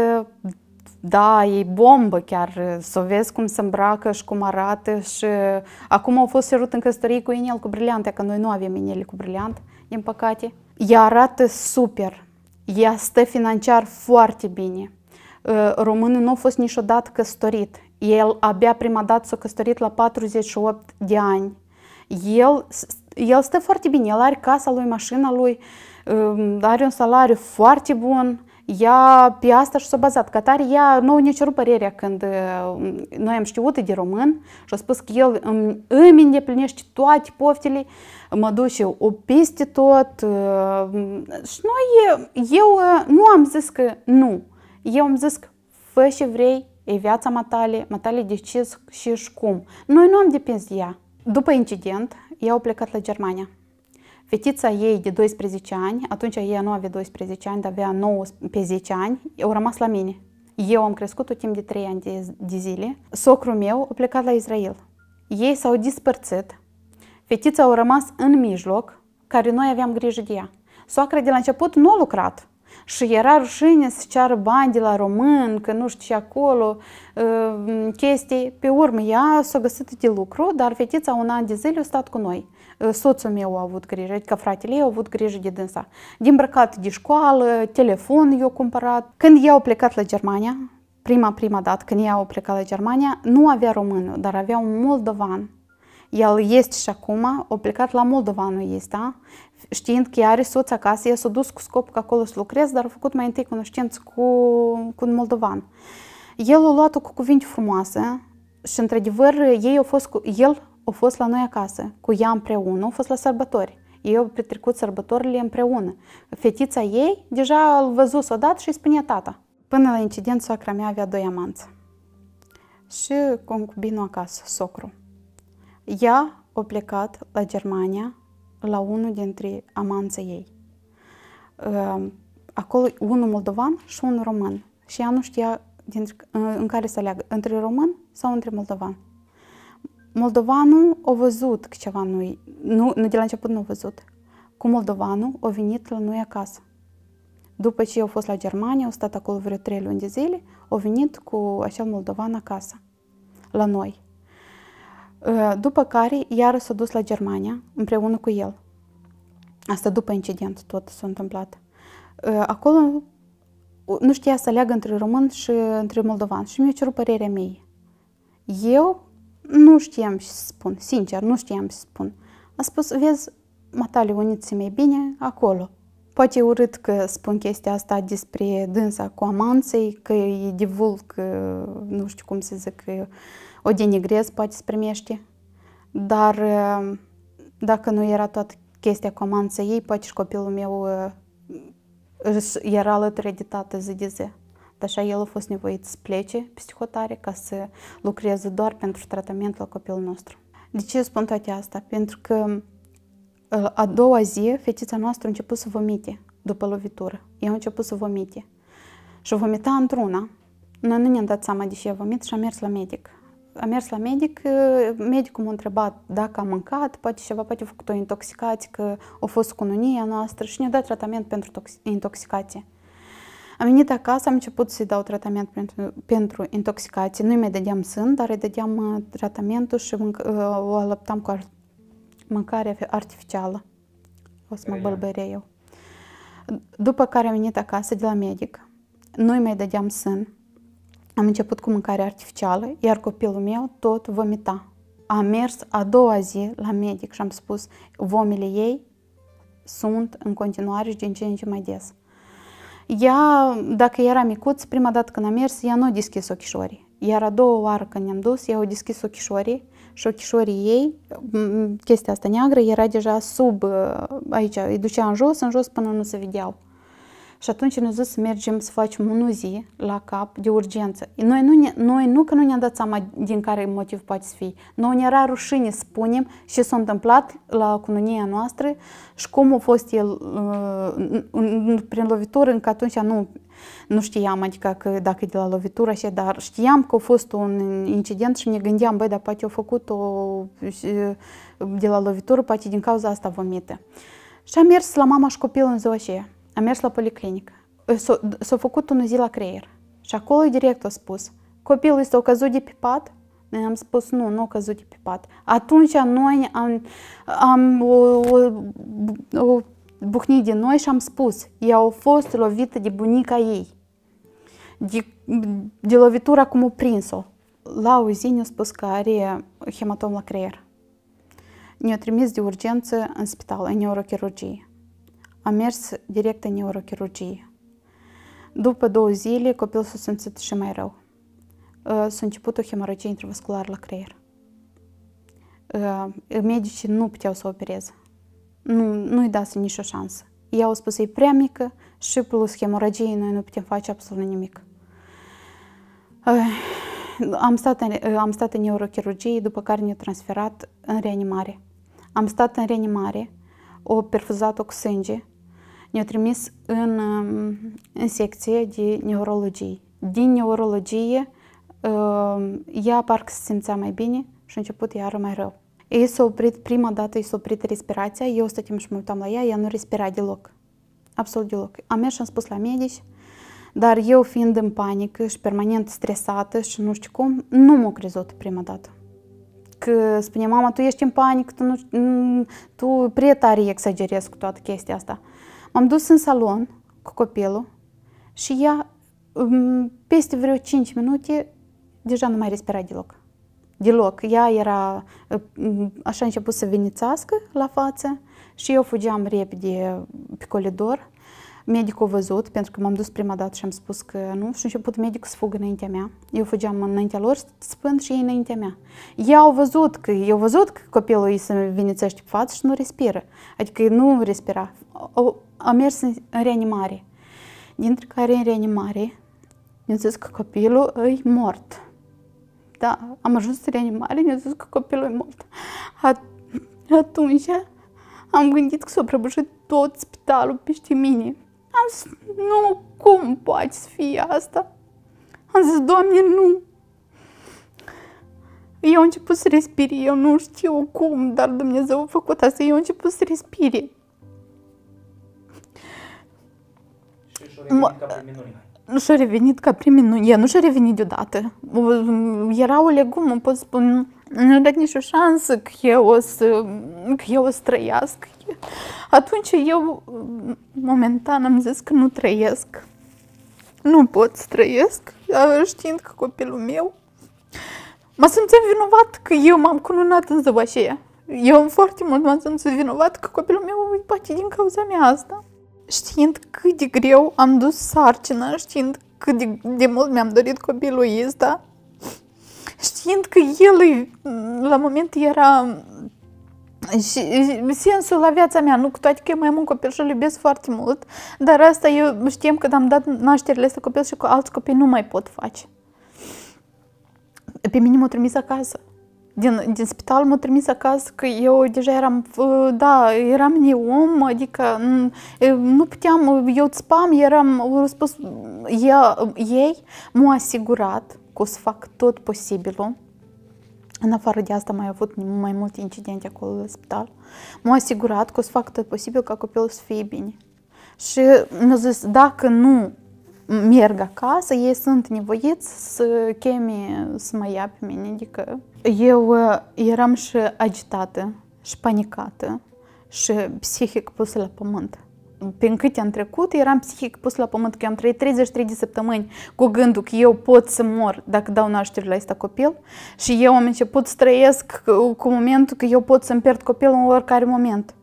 da, e bombă chiar să vezi cum se îmbracă și cum arată și acum au fost cerut în căsătorie cu inel cu briliante, că noi nu avem inel cu briliant, din păcate. Ea arată super, ea stă financiar foarte bine. Ă, românul nu a fost niciodată căsătorit. El abia prima dată s-a căsătorit la 48 de ani. El, el stă foarte bine, el are casa lui, mașina lui, ă, are un salariu foarte bun ea, pe asta și s-a bazat. Că tare, ea nu ne cerut părerea când noi am știut de român și a spus că el îmi, îmi îndeplinește toate poftele, mă duce o peste tot. Și noi, eu nu am zis că nu. Eu am zis că fă și vrei, e viața matale, matale decizi și și cum. Noi nu am depins de ea. După incident, eu au plecat la Germania. Fetița ei de 12 ani, atunci ea nu avea 12 ani, dar avea 19 ani, au rămas la mine. Eu am crescut-o timp de 3 ani de, de zile. Socrul meu a plecat la Israel. Ei s-au dispărțit. Fetița a rămas în mijloc, care noi aveam grijă de ea. Soacra de la început nu a lucrat și era rușine să ceară bani de la român, că nu știu și acolo, ă, chestii. Pe urmă, ea s-a găsit de lucru, dar fetița un an de zile a stat cu noi. Ă, soțul meu a avut grijă, adică fratele ei a avut grijă de dânsa. Din brăcat de școală, telefon eu cumpărat. Când ea au plecat la Germania, prima, prima dată când ea au plecat la Germania, nu avea român, dar avea un moldovan. El este și acum, a plecat la moldovanul este, știind că ea are soț acasă, ea s-a dus cu scopul că acolo să lucrez, dar a făcut mai întâi cunoștință cu, cu un moldovan. El a luat-o cu cuvinte frumoase și, într-adevăr, ei au fost cu, el a fost la noi acasă, cu ea împreună, a fost la sărbători. Ei au petrecut sărbătorile împreună. Fetița ei deja îl o dată și îi spunea tata. Până la incident, soacra mea avea doi amanți. Și concubinul acasă, socru. Ea a plecat la Germania la unul dintre amanții ei. Uh, acolo unul moldovan și unul român. Și ea nu știa dintre, în care să aleagă, între român sau între moldovan. Moldovanul a văzut că ceva nu nu, nu de la început nu a văzut. Cu moldovanul a venit la noi acasă. După ce au fost la Germania, au stat acolo vreo trei luni de zile, au venit cu acel moldovan acasă, la noi. Ă, după care, iară s-a dus la Germania împreună cu el. Asta după incident tot s-a întâmplat. Ă, acolo nu știa să aleagă între român și între moldovan și mi-a cerut părerea mea. Eu nu știam ce să spun, sincer, nu știam ce să spun. A spus, vezi, matale uniți mai bine acolo. Poate urât că spun chestia asta despre dânsa cu amanței, că îi divulg, nu știu cum să zic, o denigrez poate să primești, dar uh, dacă nu era toată chestia comanță ei, poate și copilul meu uh, era alături de tată zi de zi. așa el a fost nevoit să plece psihotare ca să lucreze doar pentru tratamentul la copilul nostru. De ce spun toate asta? Pentru că uh, a doua zi, fetița noastră a început să vomite după lovitură. Ea a început să vomite. Și vomita într-una. Noi nu ne-am dat seama de ce a vomit și am mers la medic am mers la medic, uh, medicul m-a întrebat dacă am mâncat, poate ceva, poate a făcut o intoxicație, că a fost cununia noastră și ne-a dat tratament pentru intoxicație. Am venit acasă, am început să-i dau tratament pentru, pentru intoxicație. Nu-i mai dădeam sân, dar îi dădeam uh, tratamentul și mânc- uh, o alăptam cu ar- mâncare artificială. O să mă bălbăre eu. După care am venit acasă de la medic. Nu-i mai dădeam sân am început cu mâncare artificială, iar copilul meu tot vomita. A mers a doua zi la medic și am spus, vomile ei sunt în continuare și din ce în ce mai des. Ea, dacă era micuț, prima dată când a mers, ea nu a deschis ochișorii. Iar a doua oară când ne-am dus, ea a deschis ochișorii și ochișorii ei, chestia asta neagră, era deja sub, uh, aici, îi ducea în jos, în jos până nu se vedeau. Și atunci ne-a zis să mergem să facem munuzie la cap de urgență. Noi nu, ne, noi nu că nu ne-am dat seama din care motiv poate să fie. Noi ne era rușine să spunem ce s-a întâmplat la cununia noastră și cum a fost el uh, prin lovitură, încă atunci nu, nu știam, adică că dacă e de la lovitură așa, dar știam că a fost un incident și ne gândeam, băi, dar poate au făcut-o de la lovitură, poate din cauza asta vomite. Și am mers la mama și copilul în ziua aceea. Am mers la policlinică. S-a, făcut un făcut la creier. Și acolo direct a spus, copilul este o căzut de pe pat? Noi am spus, nu, nu a căzut de pe pat. Atunci noi am, am o, o, o buhnit din noi și am spus, ea a fost lovită de bunica ei, de, de lovitura cum a prins-o. La o zi ne-a spus că are hematom la creier. Ne-a trimis de urgență în spital, în neurochirurgie. Am mers direct în neurochirurgie. După două zile, copilul s-a simțit și mai rău. Uh, s-a început o hemorragie intravasculară la creier. Uh, medicii nu puteau să opereze. Nu, nu-i dase nicio șansă. Ei au spus, e prea mică și plus hemoragie, noi nu putem face absolut nimic. Uh, am stat, în, am stat în neurochirurgie, după care ne-a transferat în reanimare. Am stat în reanimare, o perfuzat-o cu sânge, ne-au trimis în, um, în secție de neurologie. Din neurologie, um, ea parcă se simțea mai bine și a început iară mai rău. Ei s-a oprit, prima dată i s-a oprit respirația, eu stăteam și mă uitam la ea, ea nu respira deloc. Absolut deloc. Am mers și am spus la medici, dar eu fiind în panică și permanent stresată și nu știu cum, nu m-au crezut prima dată. Că spune, mama, tu ești în panică, tu, nu, tu prea tare exagerezi cu toată chestia asta. M-am dus în salon cu copilul și ea, mm, peste vreo 5 minute, deja nu mai respira deloc. Deloc. Ea era, mm, așa început să venițească la față și eu fugeam repede pe colidor. Medicul a văzut, pentru că m-am dus prima dată și am spus că nu, și a început medicul să fugă înaintea mea. Eu fugeam înaintea lor, spând și ei înaintea mea. Ei au văzut că, eu văzut că copilul îi se vinițește pe față și nu respiră. Adică nu respira a mers în, reanimare, dintre care în reanimare, mi-a zis că copilul e mort. Da, am ajuns în reanimare, mi-a zis că copilul e mort. Atunci am gândit că s-a prăbușit tot spitalul peste mine. Am zis, nu, cum poate să fie asta? Am zis, Doamne, nu! Eu am început să respire, eu nu știu cum, dar Dumnezeu a făcut asta, eu am început să respire. nu și-a revenit ca primii nu, ea nu și-a revenit deodată. Era o legumă, pot spune, nu dat nicio șansă că eu o să, că eu o să trăiască. Atunci eu momentan am zis că nu trăiesc. Nu pot să trăiesc, știind că copilul meu mă simțeam vinovat că eu m-am cununat în zăbașie. Eu foarte mult m-am simțit vinovat că copilul meu îi place din cauza mea asta știind cât de greu am dus sarcina, știind cât de, de mult mi-am dorit copilul ăsta, da? știind că el la moment era și sensul la viața mea, nu cu toate că eu mai am un copil și îl iubesc foarte mult, dar asta eu știam că am dat nașterile astea copil și cu alți copii nu mai pot face. Pe mine m a trimis acasă din, din spital m-au trimis acasă că eu deja eram, da, eram neom, adică mm, nu puteam, eu spam, eram, au spus, ea, ei m-au asigurat că o să fac tot posibilul. În afară de asta mai avut mai multe incidente acolo la spital. M-au asigurat că o să fac tot posibil ca copilul să fie bine. Și mi-a zis, dacă nu merg acasă, ei sunt nevoiți să cheme să mă ia pe mine, adică eu eram și agitată și panicată și psihic pusă la pământ. Prin câte am trecut, eram psihic pus la pământ, că eu am trăit 33 de săptămâni cu gândul că eu pot să mor dacă dau naștere la asta copil și eu am început să trăiesc cu momentul că eu pot să-mi pierd copilul în oricare moment.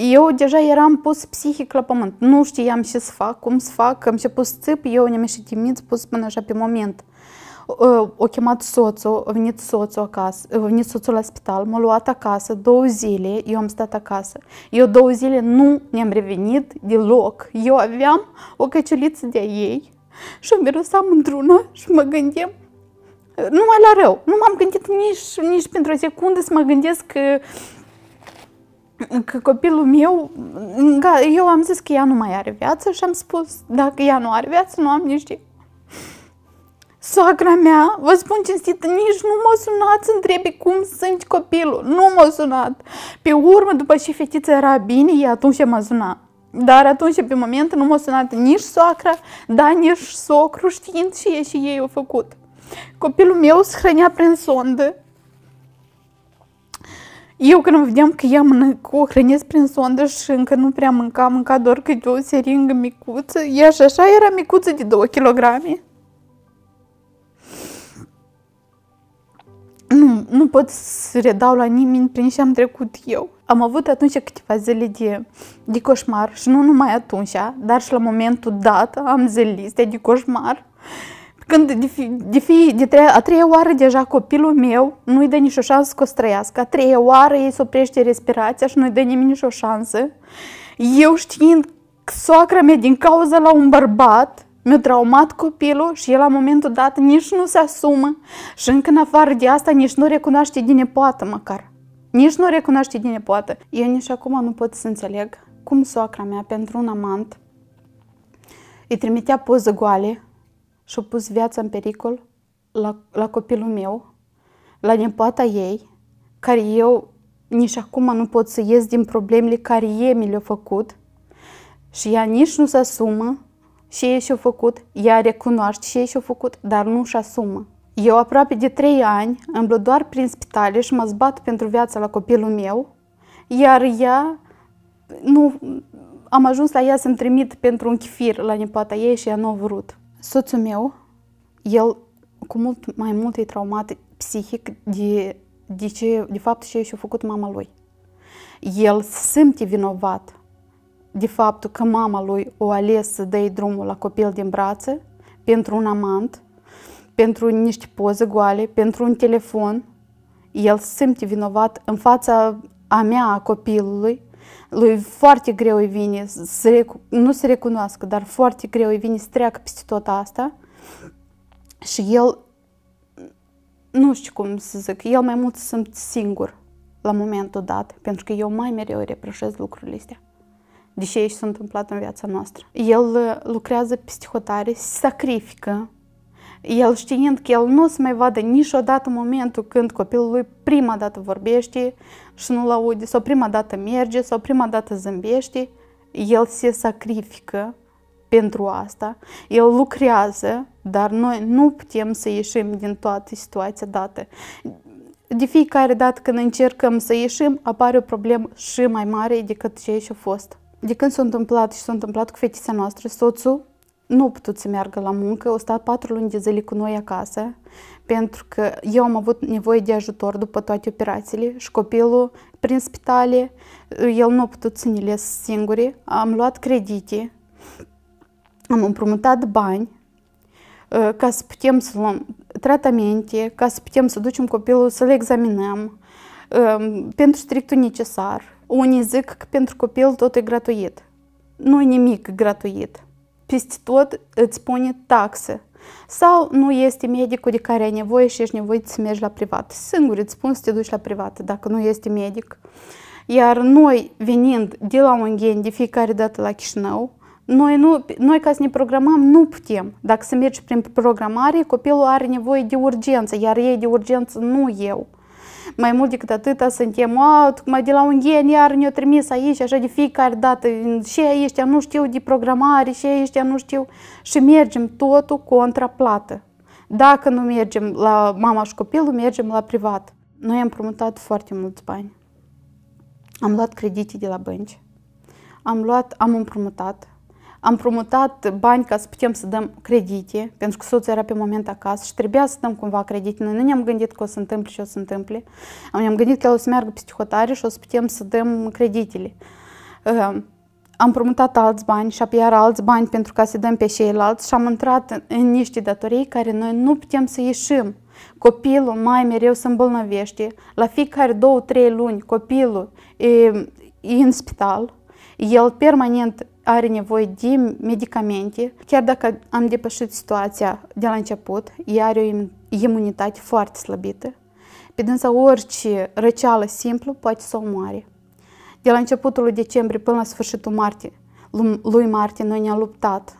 Eu deja eram pus psihic la pământ. Nu știam ce să fac, cum să fac, am și pus țip, eu ne-am ieșit timid, pus până așa pe moment. O chemat soțul, a venit soțul acasă, a venit soțul la spital, m-a luat acasă două zile, eu am stat acasă. Eu două zile nu ne-am revenit deloc. Eu aveam o căciuliță de-a ei și am mirosam într-una și mă gândeam numai la rău. Nu m-am gândit nici, nici pentru o secundă să mă gândesc că că copilul meu, da, eu am zis că ea nu mai are viață și am spus, dacă ea nu are viață, nu am nici Soacra mea, vă spun cinstit, nici nu mă să întrebi cum sunt copilul. Nu m-a sunat. Pe urmă, după ce fetița era bine, ea atunci m-a sunat. Dar atunci, pe moment, nu m-a sunat nici soacra, dar nici socru, știind ce și ei au făcut. Copilul meu se hrănea prin sondă, eu când vedeam că ea mănâncă, o hrănesc prin sondă și încă nu prea mânca, mânca doar câte o seringă micuță, ea și așa era micuță de 2 kg. Nu, nu pot să redau la nimeni prin ce am trecut eu. Am avut atunci câteva zile de, de coșmar și nu numai atunci, dar și la momentul dat am zile de coșmar. Când de, fi, de, fi, de tre- a treia oară deja copilul meu nu-i dă nicio șansă că o să A treia oară ei se oprește respirația și nu-i dă nimeni nicio șansă. Eu știind soacra mea din cauza la un bărbat, mi-a traumat copilul și el la momentul dat nici nu se asumă și încă în afară de asta nici nu recunoaște din nepoată măcar. Nici nu recunoaște din nepoată. Eu nici acum nu pot să înțeleg cum soacra mea pentru un amant îi trimitea poză goale și-a pus viața în pericol la, la copilul meu, la nepoata ei, care eu nici acum nu pot să ies din problemele care ei mi le-au făcut și ea nici nu se asumă și ei și-au făcut, ea recunoaște și ei și-au făcut, dar nu și asumă. Eu aproape de trei ani luat doar prin spitale și mă zbat pentru viața la copilul meu, iar ea nu, am ajuns la ea să-mi trimit pentru un chifir la nepoata ei și ea nu a vrut. Soțul meu, el cu mult mai mult e traumat psihic de, de, ce, de fapt ce și-a făcut mama lui. El simte vinovat de faptul că mama lui o ales să dă drumul la copil din brațe pentru un amant, pentru niște poze goale, pentru un telefon. El simte vinovat în fața a mea, a copilului, lui foarte greu îi vine să nu se recunoască, dar foarte greu îi vine să treacă peste tot asta. Și el, nu știu cum să zic, el mai mult sunt singur la momentul dat, pentru că eu mai mereu reproșez lucrurile astea. Deși ei s-au întâmplat în viața noastră. El uh, lucrează peste hotare, se sacrifică el știind că el nu o să mai vadă niciodată momentul când copilul lui prima dată vorbește și nu-l aude, sau prima dată merge, sau prima dată zâmbește, el se sacrifică pentru asta, el lucrează, dar noi nu putem să ieșim din toată situația dată. De fiecare dată când încercăm să ieșim, apare o problemă și mai mare decât ce a fost. De când s-a întâmplat și s-a întâmplat cu fetița noastră, soțul nu putut să meargă la muncă, au stat patru luni de zile cu noi acasă, pentru că eu am avut nevoie de ajutor după toate operațiile și copilul prin spitale, el nu a putut să ne les singuri, am luat credite, am împrumutat bani ă, ca să putem să luăm tratamente, ca să putem să ducem copilul să-l examinăm, ă, pentru strictul necesar. Unii zic că pentru copil tot e gratuit. Nu e nimic gratuit peste tot îți pune taxe. Sau nu este medicul de care ai nevoie și ești nevoit să mergi la privat. Singur îți spun să te duci la privat dacă nu este medic. Iar noi, venind de la Ungheni de fiecare dată la Chișinău, noi, nu, noi ca să ne programăm nu putem. Dacă să mergi prin programare, copilul are nevoie de urgență, iar ei de urgență nu eu. Mai mult decât atâta suntem, a, tocmai de la gen, iar ne o trimis aici, așa de fiecare dată, și aici nu știu de programare, și aici nu știu. Și mergem totul contra plată. Dacă nu mergem la mama și copilul, mergem la privat. Noi am promutat foarte mulți bani. Am luat credite de la bănci. Am luat, am împrumutat am promutat bani ca să putem să dăm credite, pentru că soțul era pe moment acasă și trebuia să dăm cumva credite. Noi nu ne-am gândit că o să întâmple și o să întâmple. Ne-am gândit că o să meargă psihotare și o să putem să dăm creditele. Ehm, am promutat alți bani și apoi iar alți bani pentru ca să dăm pe ceilalți și am intrat în niște datorii care noi nu putem să ieșim. Copilul mai mereu se îmbolnăvește. La fiecare două, trei luni copilul e, e în spital. El permanent are nevoie de medicamente. Chiar dacă am depășit situația de la început, ea are o imunitate foarte slăbită. Pe dânsa orice răceală simplu poate să o moare. De la începutul lui decembrie până la sfârșitul martie, lui martie, noi ne-am luptat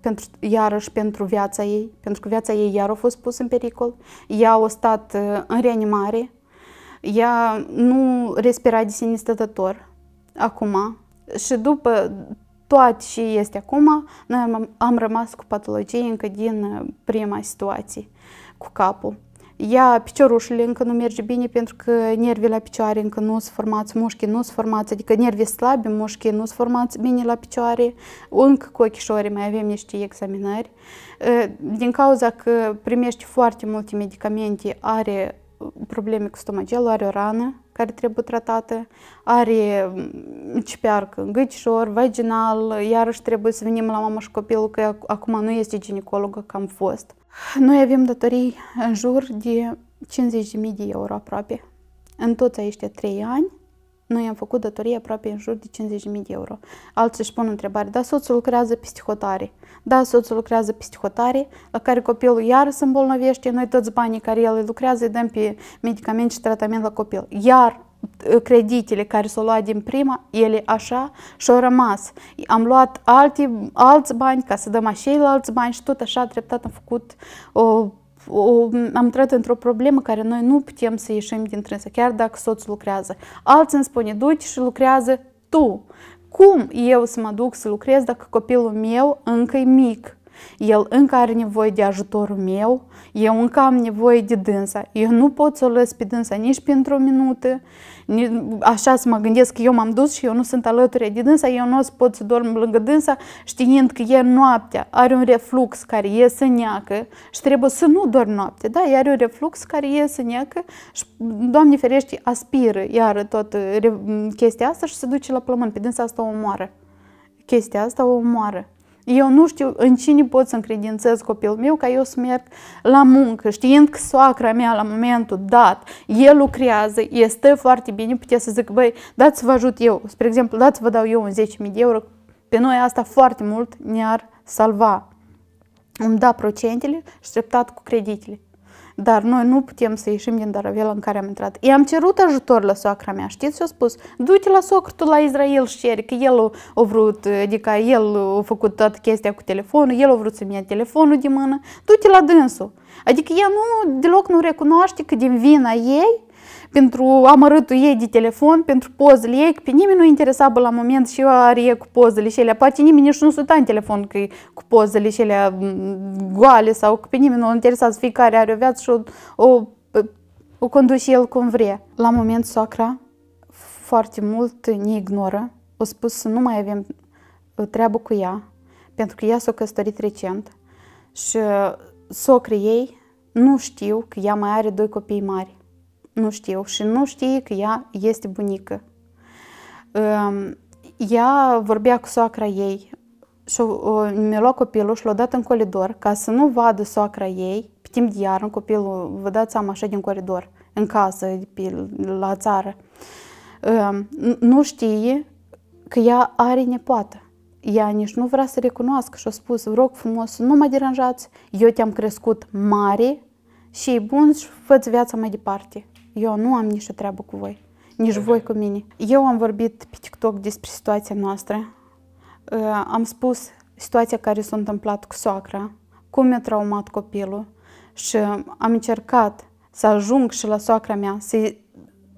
pentru, iarăși pentru viața ei, pentru că viața ei iar a fost pusă în pericol. Ea a stat uh, în reanimare, ea nu respira de sine stătător acum. Și după toate și este acum, noi am, am rămas cu patologie încă din uh, prima situație, cu capul. Ea, piciorușele încă nu merge bine pentru că nervii la picioare încă nu sunt formați, mușchii nu sunt formați, adică nervii slabi, mușchii nu sunt formați bine la picioare, încă cu ochișorii mai avem niște examinări. Uh, din cauza că primești foarte multe medicamente, are uh, probleme cu stomagelul, are o rană, care trebuie tratate, are mm, cipearcă, gâcișor, vaginal, iarăși trebuie să venim la mama și copilul, că acum nu este ginecologă, că am fost. Noi avem datorii în jur de 50.000 de euro aproape. În toți aceștia 3 ani noi am făcut datorie aproape în jur de 50.000 de euro. Alții își pun întrebare, da, soțul lucrează peste hotare. Da, soțul lucrează peste hotare, la care copilul iar se îmbolnăvește, noi toți banii care el îi lucrează îi dăm pe medicament și tratament la copil. Iar uh, creditele care s-au luat din prima, ele așa și-au rămas. Am luat alte, alți bani ca să dăm așa alți bani și tot așa treptat am făcut o uh, o, am intrat într-o problemă care noi nu putem să ieșim din trânsă, chiar dacă soțul lucrează. Alții îmi spune, du-te și lucrează tu. Cum eu să mă duc să lucrez dacă copilul meu încă e mic? El încă are nevoie de ajutorul meu, eu încă am nevoie de dânsa. Eu nu pot să o lăs pe dânsa nici pentru o minută așa să mă gândesc că eu m-am dus și eu nu sunt alături de dânsa, eu nu o să pot să dorm lângă dânsa știind că e noaptea, are un reflux care e să neacă și trebuie să nu dorm noapte, da, are un reflux care e să neacă și, Doamne ferește, aspiră iar tot chestia asta și se duce la plămân, pe dânsa asta o omoară. Chestia asta o omoară. Eu nu știu în cine pot să încredințez copilul meu ca eu să merg la muncă, știind că soacra mea la momentul dat, el lucrează, este foarte bine, puteți să zic, băi, dați să vă ajut eu, spre exemplu, dați să vă dau eu un 10.000 de euro, pe noi asta foarte mult ne-ar salva. Îmi da procentele și treptat cu creditele dar noi nu putem să ieșim din daravela în care am intrat. I-am cerut ajutor la soacra mea, știți ce a spus? Du-te la socru tu la Israel și ieri, că el a vrut, adică el a făcut toată chestia cu telefonul, el a vrut să-mi ia telefonul de mână, du-te la dânsul. Adică ea nu, deloc nu recunoaște că din vina ei pentru amărâtul ei de telefon, pentru pozele ei, pe nimeni nu interesa la moment și eu are cu pozele și ele. Poate nimeni nici nu suta în telefon că cu pozele și ele mm, goale sau că pe nimeni nu interesează fiecare are o viață și o, o, o conduce el cum vrea. La moment soacra foarte mult ne ignoră. O spus să nu mai avem uh, treabă cu ea, pentru că ea s-a căsătorit recent și uh, socrii ei nu știu că ea mai are doi copii mari nu știu și nu știe că ea este bunică. Ehm, ea vorbea cu soacra ei și uh, mi-a luat copilul și l-a dat în coridor ca să nu vadă soacra ei pe timp de iarnă copilul, vă dați seama așa din coridor, în casă, pe, la țară. Ehm, nu știe că ea are nepoată. Ea nici nu vrea să recunoască și a spus, vă rog frumos, nu mă deranjați, eu te-am crescut mare și e bun și fă viața mai departe. Eu nu am nicio treabă cu voi, nici voi cu mine. Eu am vorbit pe TikTok despre situația noastră. Am spus situația care s-a întâmplat cu soacra, cum mi-a traumat copilul și am încercat să ajung și la soacra mea, să,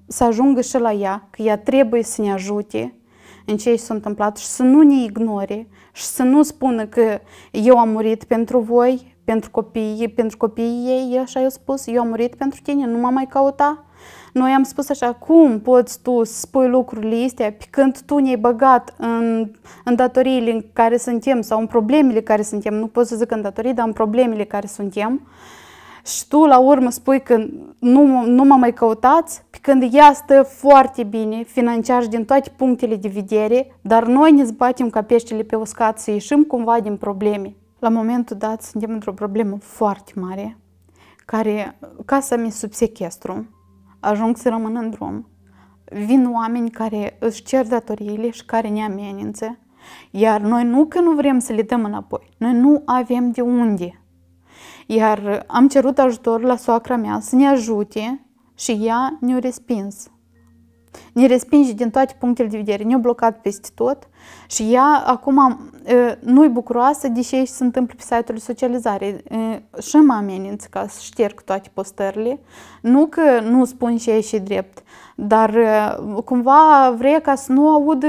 să ajungă și la ea, că ea trebuie să ne ajute în ce s-a întâmplat și să nu ne ignore și să nu spună că eu am murit pentru voi, pentru copiii, pentru copiii ei, așa eu spus, eu am murit pentru tine, nu m-am mai căutat. Noi am spus așa, cum poți tu spui lucrurile astea pe când tu ne-ai băgat în, în datoriile în care suntem sau în problemele care suntem, nu pot să zic în datorii, dar în problemele care suntem și tu la urmă spui că nu, nu mă mai căutați, pe când ea stă foarte bine financiar din toate punctele de vedere, dar noi ne zbatem ca peștele pe uscat să ieșim cumva din probleme. La momentul dat suntem într-o problemă foarte mare, care casa mi sub sechestru, ajung să rămân în drum. Vin oameni care își cer datoriile și care ne amenință, iar noi nu că nu vrem să le dăm înapoi, noi nu avem de unde. Iar am cerut ajutor la soacra mea să ne ajute și ea ne-a respins ne respinge din toate punctele de vedere, ne-a blocat peste tot și ea acum nu-i bucuroasă de ce se întâmplă pe site-ul socializare și mă amenință ca să șterg toate postările. Nu că nu spun ce și drept, dar cumva vrea ca să nu aud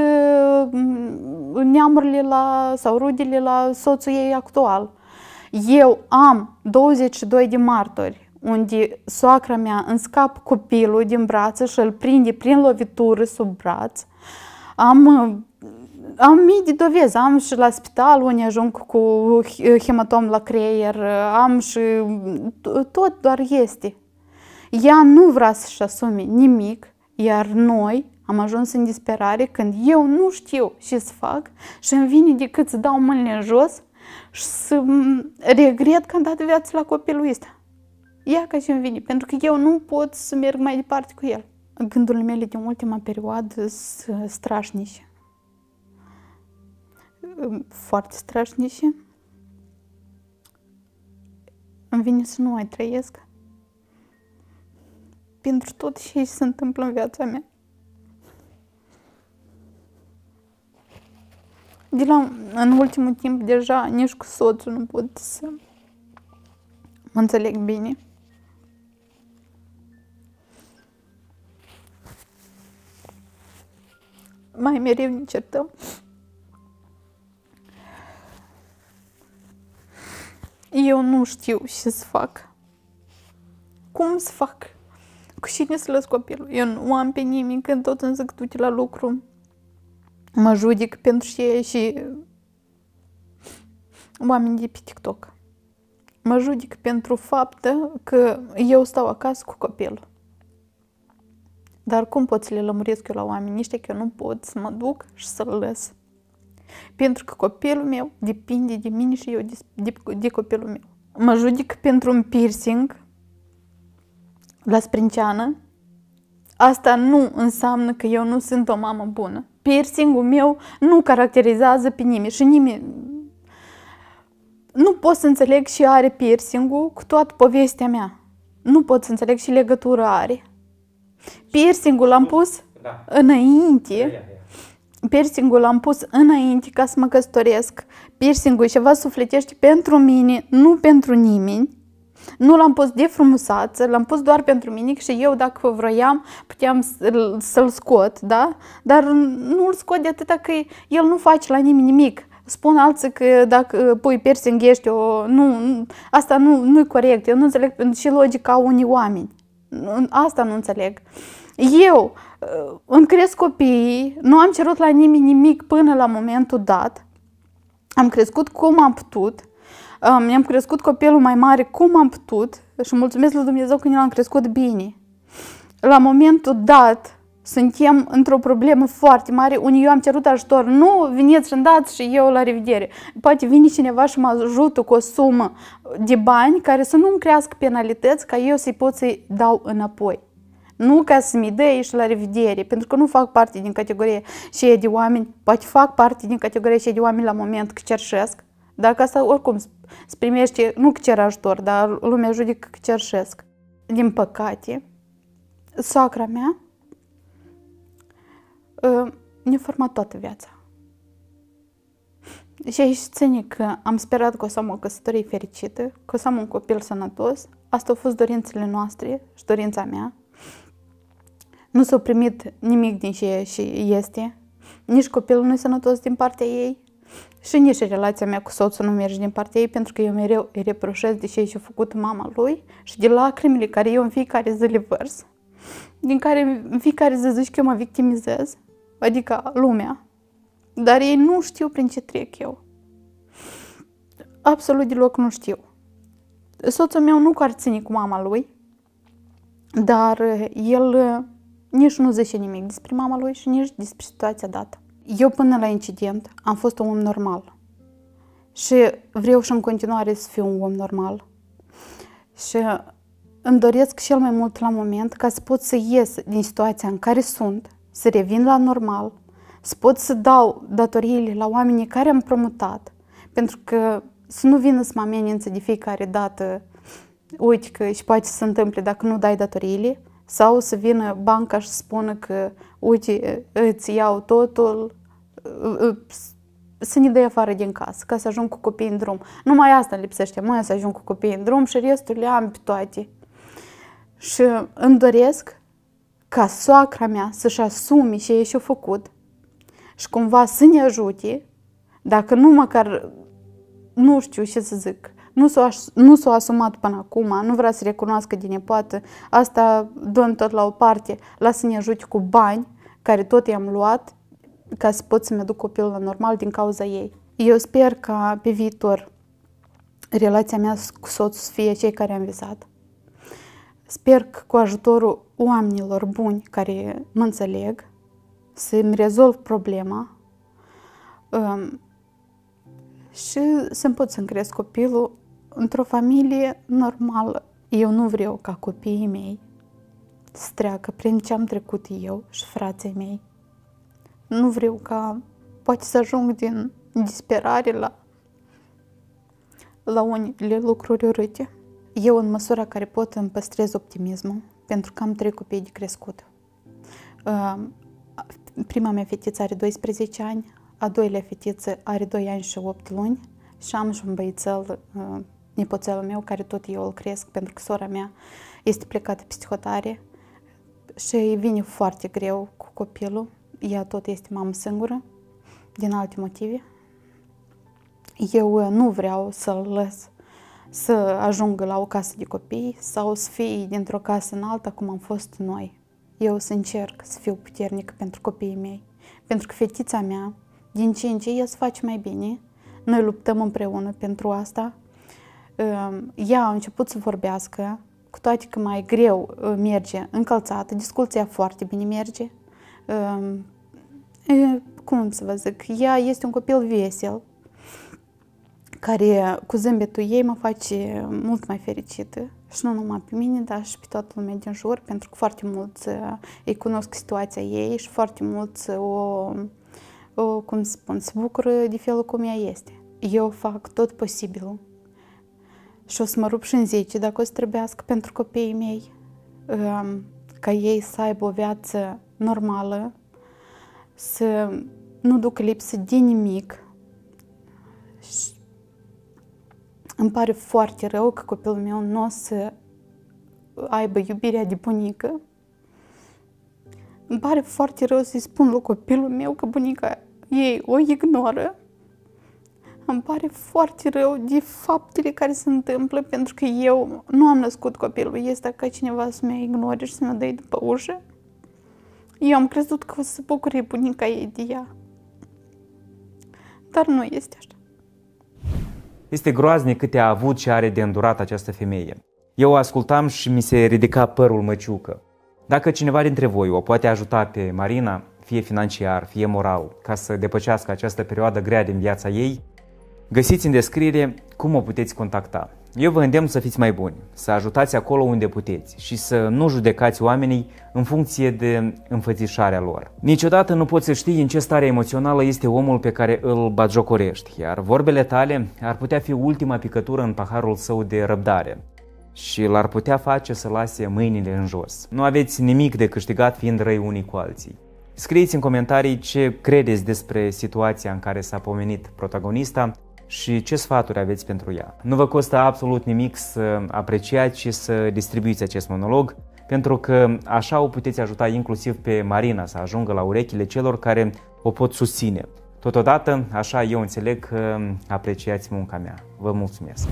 neamurile la, sau rudele la soțul ei actual. Eu am 22 de martori unde soacra mea îmi scap copilul din brațe și îl prinde prin lovitură sub braț. Am, am mii de dovezi, am și la spital unde ajung cu hematom la creier, am și tot doar este. Ea nu vrea să-și asume nimic, iar noi am ajuns în disperare când eu nu știu ce să fac și îmi vine decât să dau mâinile în jos și să regret că am dat viață la copilul ăsta ia ca și mi vine, pentru că eu nu pot să merg mai departe cu el. Gândurile mele din ultima perioadă sunt strașnice. Foarte strașnice. Îmi vine să nu mai trăiesc. Pentru tot ce se întâmplă în viața mea. De la, în ultimul timp, deja nici cu soțul nu pot să mă înțeleg bine. mai mereu ne certăm. Eu nu știu ce să fac. Cum să fac? Cu cine să lăs copilul? Eu nu am pe nimeni când tot îmi zic du la lucru. Mă judec pentru ce și oamenii de pe TikTok. Mă judec pentru faptă că eu stau acasă cu copilul. Dar cum pot să le lămuresc eu la oamenii ăștia că eu nu pot să mă duc și să-l lăs? Pentru că copilul meu depinde de mine și eu de, de, de copilul meu. Mă judic pentru un piercing la sprinceană. Asta nu înseamnă că eu nu sunt o mamă bună. Piercingul meu nu caracterizează pe nimeni și nimeni nu pot să înțeleg și are piercingul, cu toată povestea mea. Nu pot să înțeleg și legătură are. Piercingul l-am pus da. înainte. piercingul l-am pus înainte ca să mă căsătoresc. Piercingul și e ceva sufletește pentru mine, nu pentru nimeni. Nu l-am pus de frumusață, l-am pus doar pentru mine și eu dacă vroiam puteam să-l scot, da? Dar nu-l scot de atâta că el nu face la nimeni nimic. Spun alții că dacă pui piercing ești o... Nu, asta nu, nu e corect. Eu nu înțeleg și logica unii oameni. Asta nu înțeleg eu uh, îmi cresc copiii, nu am cerut la nimeni nimic până la momentul dat, am crescut cum am putut, um, mi-am crescut copilul mai mare cum am putut și mulțumesc lui Dumnezeu că ne l-am crescut bine. La momentul dat, suntem într-o problemă foarte mare, unii eu am cerut ajutor, nu veniți și dați și eu la revedere. Poate vine cineva și mă ajută cu o sumă de bani care să nu-mi crească penalități ca eu să-i pot să-i dau înapoi. Nu ca să-mi dea și la revedere, pentru că nu fac parte din categorie și de oameni, poate fac parte din categorie și de oameni la moment că cerșesc, ca asta oricum se primește, nu că cer ajutor, dar lumea judecă că cerșesc. Din păcate, sacra mea ă, ne-a format toată viața. Și aici ține că am sperat că o să am o căsătorie fericită, că o să am un copil sănătos. Asta au fost dorințele noastre și dorința mea, nu s-a primit nimic din ce este, nici copilul nu i sănătos din partea ei și nici relația mea cu soțul nu merge din partea ei pentru că eu mereu îi reproșez de ce și-a făcut mama lui și de lacrimile care eu în fiecare zi le vărs, din care în fiecare zi zici că eu mă victimizez, adică lumea, dar ei nu știu prin ce trec eu. Absolut deloc nu știu. Soțul meu nu că ar ține cu mama lui, dar el nici nu zice nimic despre mama lui și nici despre situația dată. Eu până la incident am fost un om normal și vreau și în continuare să fiu un om normal. Și îmi doresc cel mai mult la moment ca să pot să ies din situația în care sunt, să revin la normal, să pot să dau datoriile la oamenii care am promutat, pentru că să nu vină să mă amenință de fiecare dată, uite că și poate să se întâmple dacă nu dai datoriile, sau să vină banca și spună că, uite, îți iau totul, să ne dea afară din casă, ca să ajung cu copiii în drum. Numai asta lipsește, mai să ajung cu copiii în drum și restul le am pe toate. Și îmi doresc ca soacra mea să-și asume ce și-a făcut și cumva să ne ajute, dacă nu măcar, nu știu ce să zic, nu s-a, s asumat până acum, nu vrea să recunoască din poate, asta dăm tot la o parte, lasă ne ajute cu bani care tot i-am luat ca să pot să-mi aduc copilul la normal din cauza ei. Eu sper ca pe viitor relația mea cu soțul să fie cei care am visat. Sper că cu ajutorul oamenilor buni care mă înțeleg, să-mi rezolv problema um, și să-mi pot să-mi cresc copilul într-o familie normală, eu nu vreau ca copiii mei să treacă prin ce am trecut eu și frații mei. Nu vreau ca poate să ajung din disperare la, la unele lucruri urâte. Eu, în măsura care pot, îmi păstrez optimismul, pentru că am trei copii de crescut. Prima mea fetiță are 12 ani, a doilea fetiță are 2 ani și 8 luni și am și un băiețel uh, nepoțelul meu, care tot eu îl cresc, pentru că sora mea este plecată psihotare și îi vine foarte greu cu copilul. Ea tot este mamă singură, din alte motive. Eu uh, nu vreau să-l lăs să ajungă la o casă de copii sau să fie dintr-o casă în alta cum am fost noi. Eu să încerc să fiu puternică pentru copiii mei, pentru că fetița mea, din ce în ce ea se face mai bine, noi luptăm împreună pentru asta Ehm, ea a început să vorbească, cu toate că mai greu ă, merge încălțată, discuția foarte bine merge. Ehm, cum să vă zic, ea este un copil vesel, care cu zâmbetul ei mă face mult mai fericită și nu numai pe mine, dar și pe toată lumea din jur, pentru că foarte mulți ă, îi cunosc situația ei și foarte mulți ă, o, o cum să spun, se bucură de felul cum ea este. Eu fac tot posibilul și o să mă rup și în 10 dacă o să trebuiască pentru copiii mei, ehm, ca ei să aibă o viață normală, să nu duc lipsă de nimic. Și îmi pare foarte rău că copilul meu nu o să aibă iubirea de bunică. Îmi pare foarte rău să-i spun lui copilul meu că bunica ei o ignoră îmi pare foarte rău de faptele care se întâmplă pentru că eu nu am născut copilul ăsta ca cineva să mă ignore și să mă dai după ușă. Eu am crezut că o să se bucure bunica ei de ea. Dar nu este așa. Este groaznic câte a avut și are de îndurat această femeie. Eu o ascultam și mi se ridica părul măciucă. Dacă cineva dintre voi o poate ajuta pe Marina, fie financiar, fie moral, ca să depășească această perioadă grea din viața ei, Găsiți în descriere cum o puteți contacta. Eu vă îndemn să fiți mai buni, să ajutați acolo unde puteți și să nu judecați oamenii în funcție de înfățișarea lor. Niciodată nu poți să știi în ce stare emoțională este omul pe care îl bagiocorești, iar vorbele tale ar putea fi ultima picătură în paharul său de răbdare și l-ar putea face să lase mâinile în jos. Nu aveți nimic de câștigat fiind răi unii cu alții. Scrieți în comentarii ce credeți despre situația în care s-a pomenit protagonista și ce sfaturi aveți pentru ea. Nu vă costă absolut nimic să apreciați și să distribuiți acest monolog, pentru că așa o puteți ajuta inclusiv pe Marina să ajungă la urechile celor care o pot susține. Totodată, așa eu înțeleg că apreciați munca mea. Vă mulțumesc!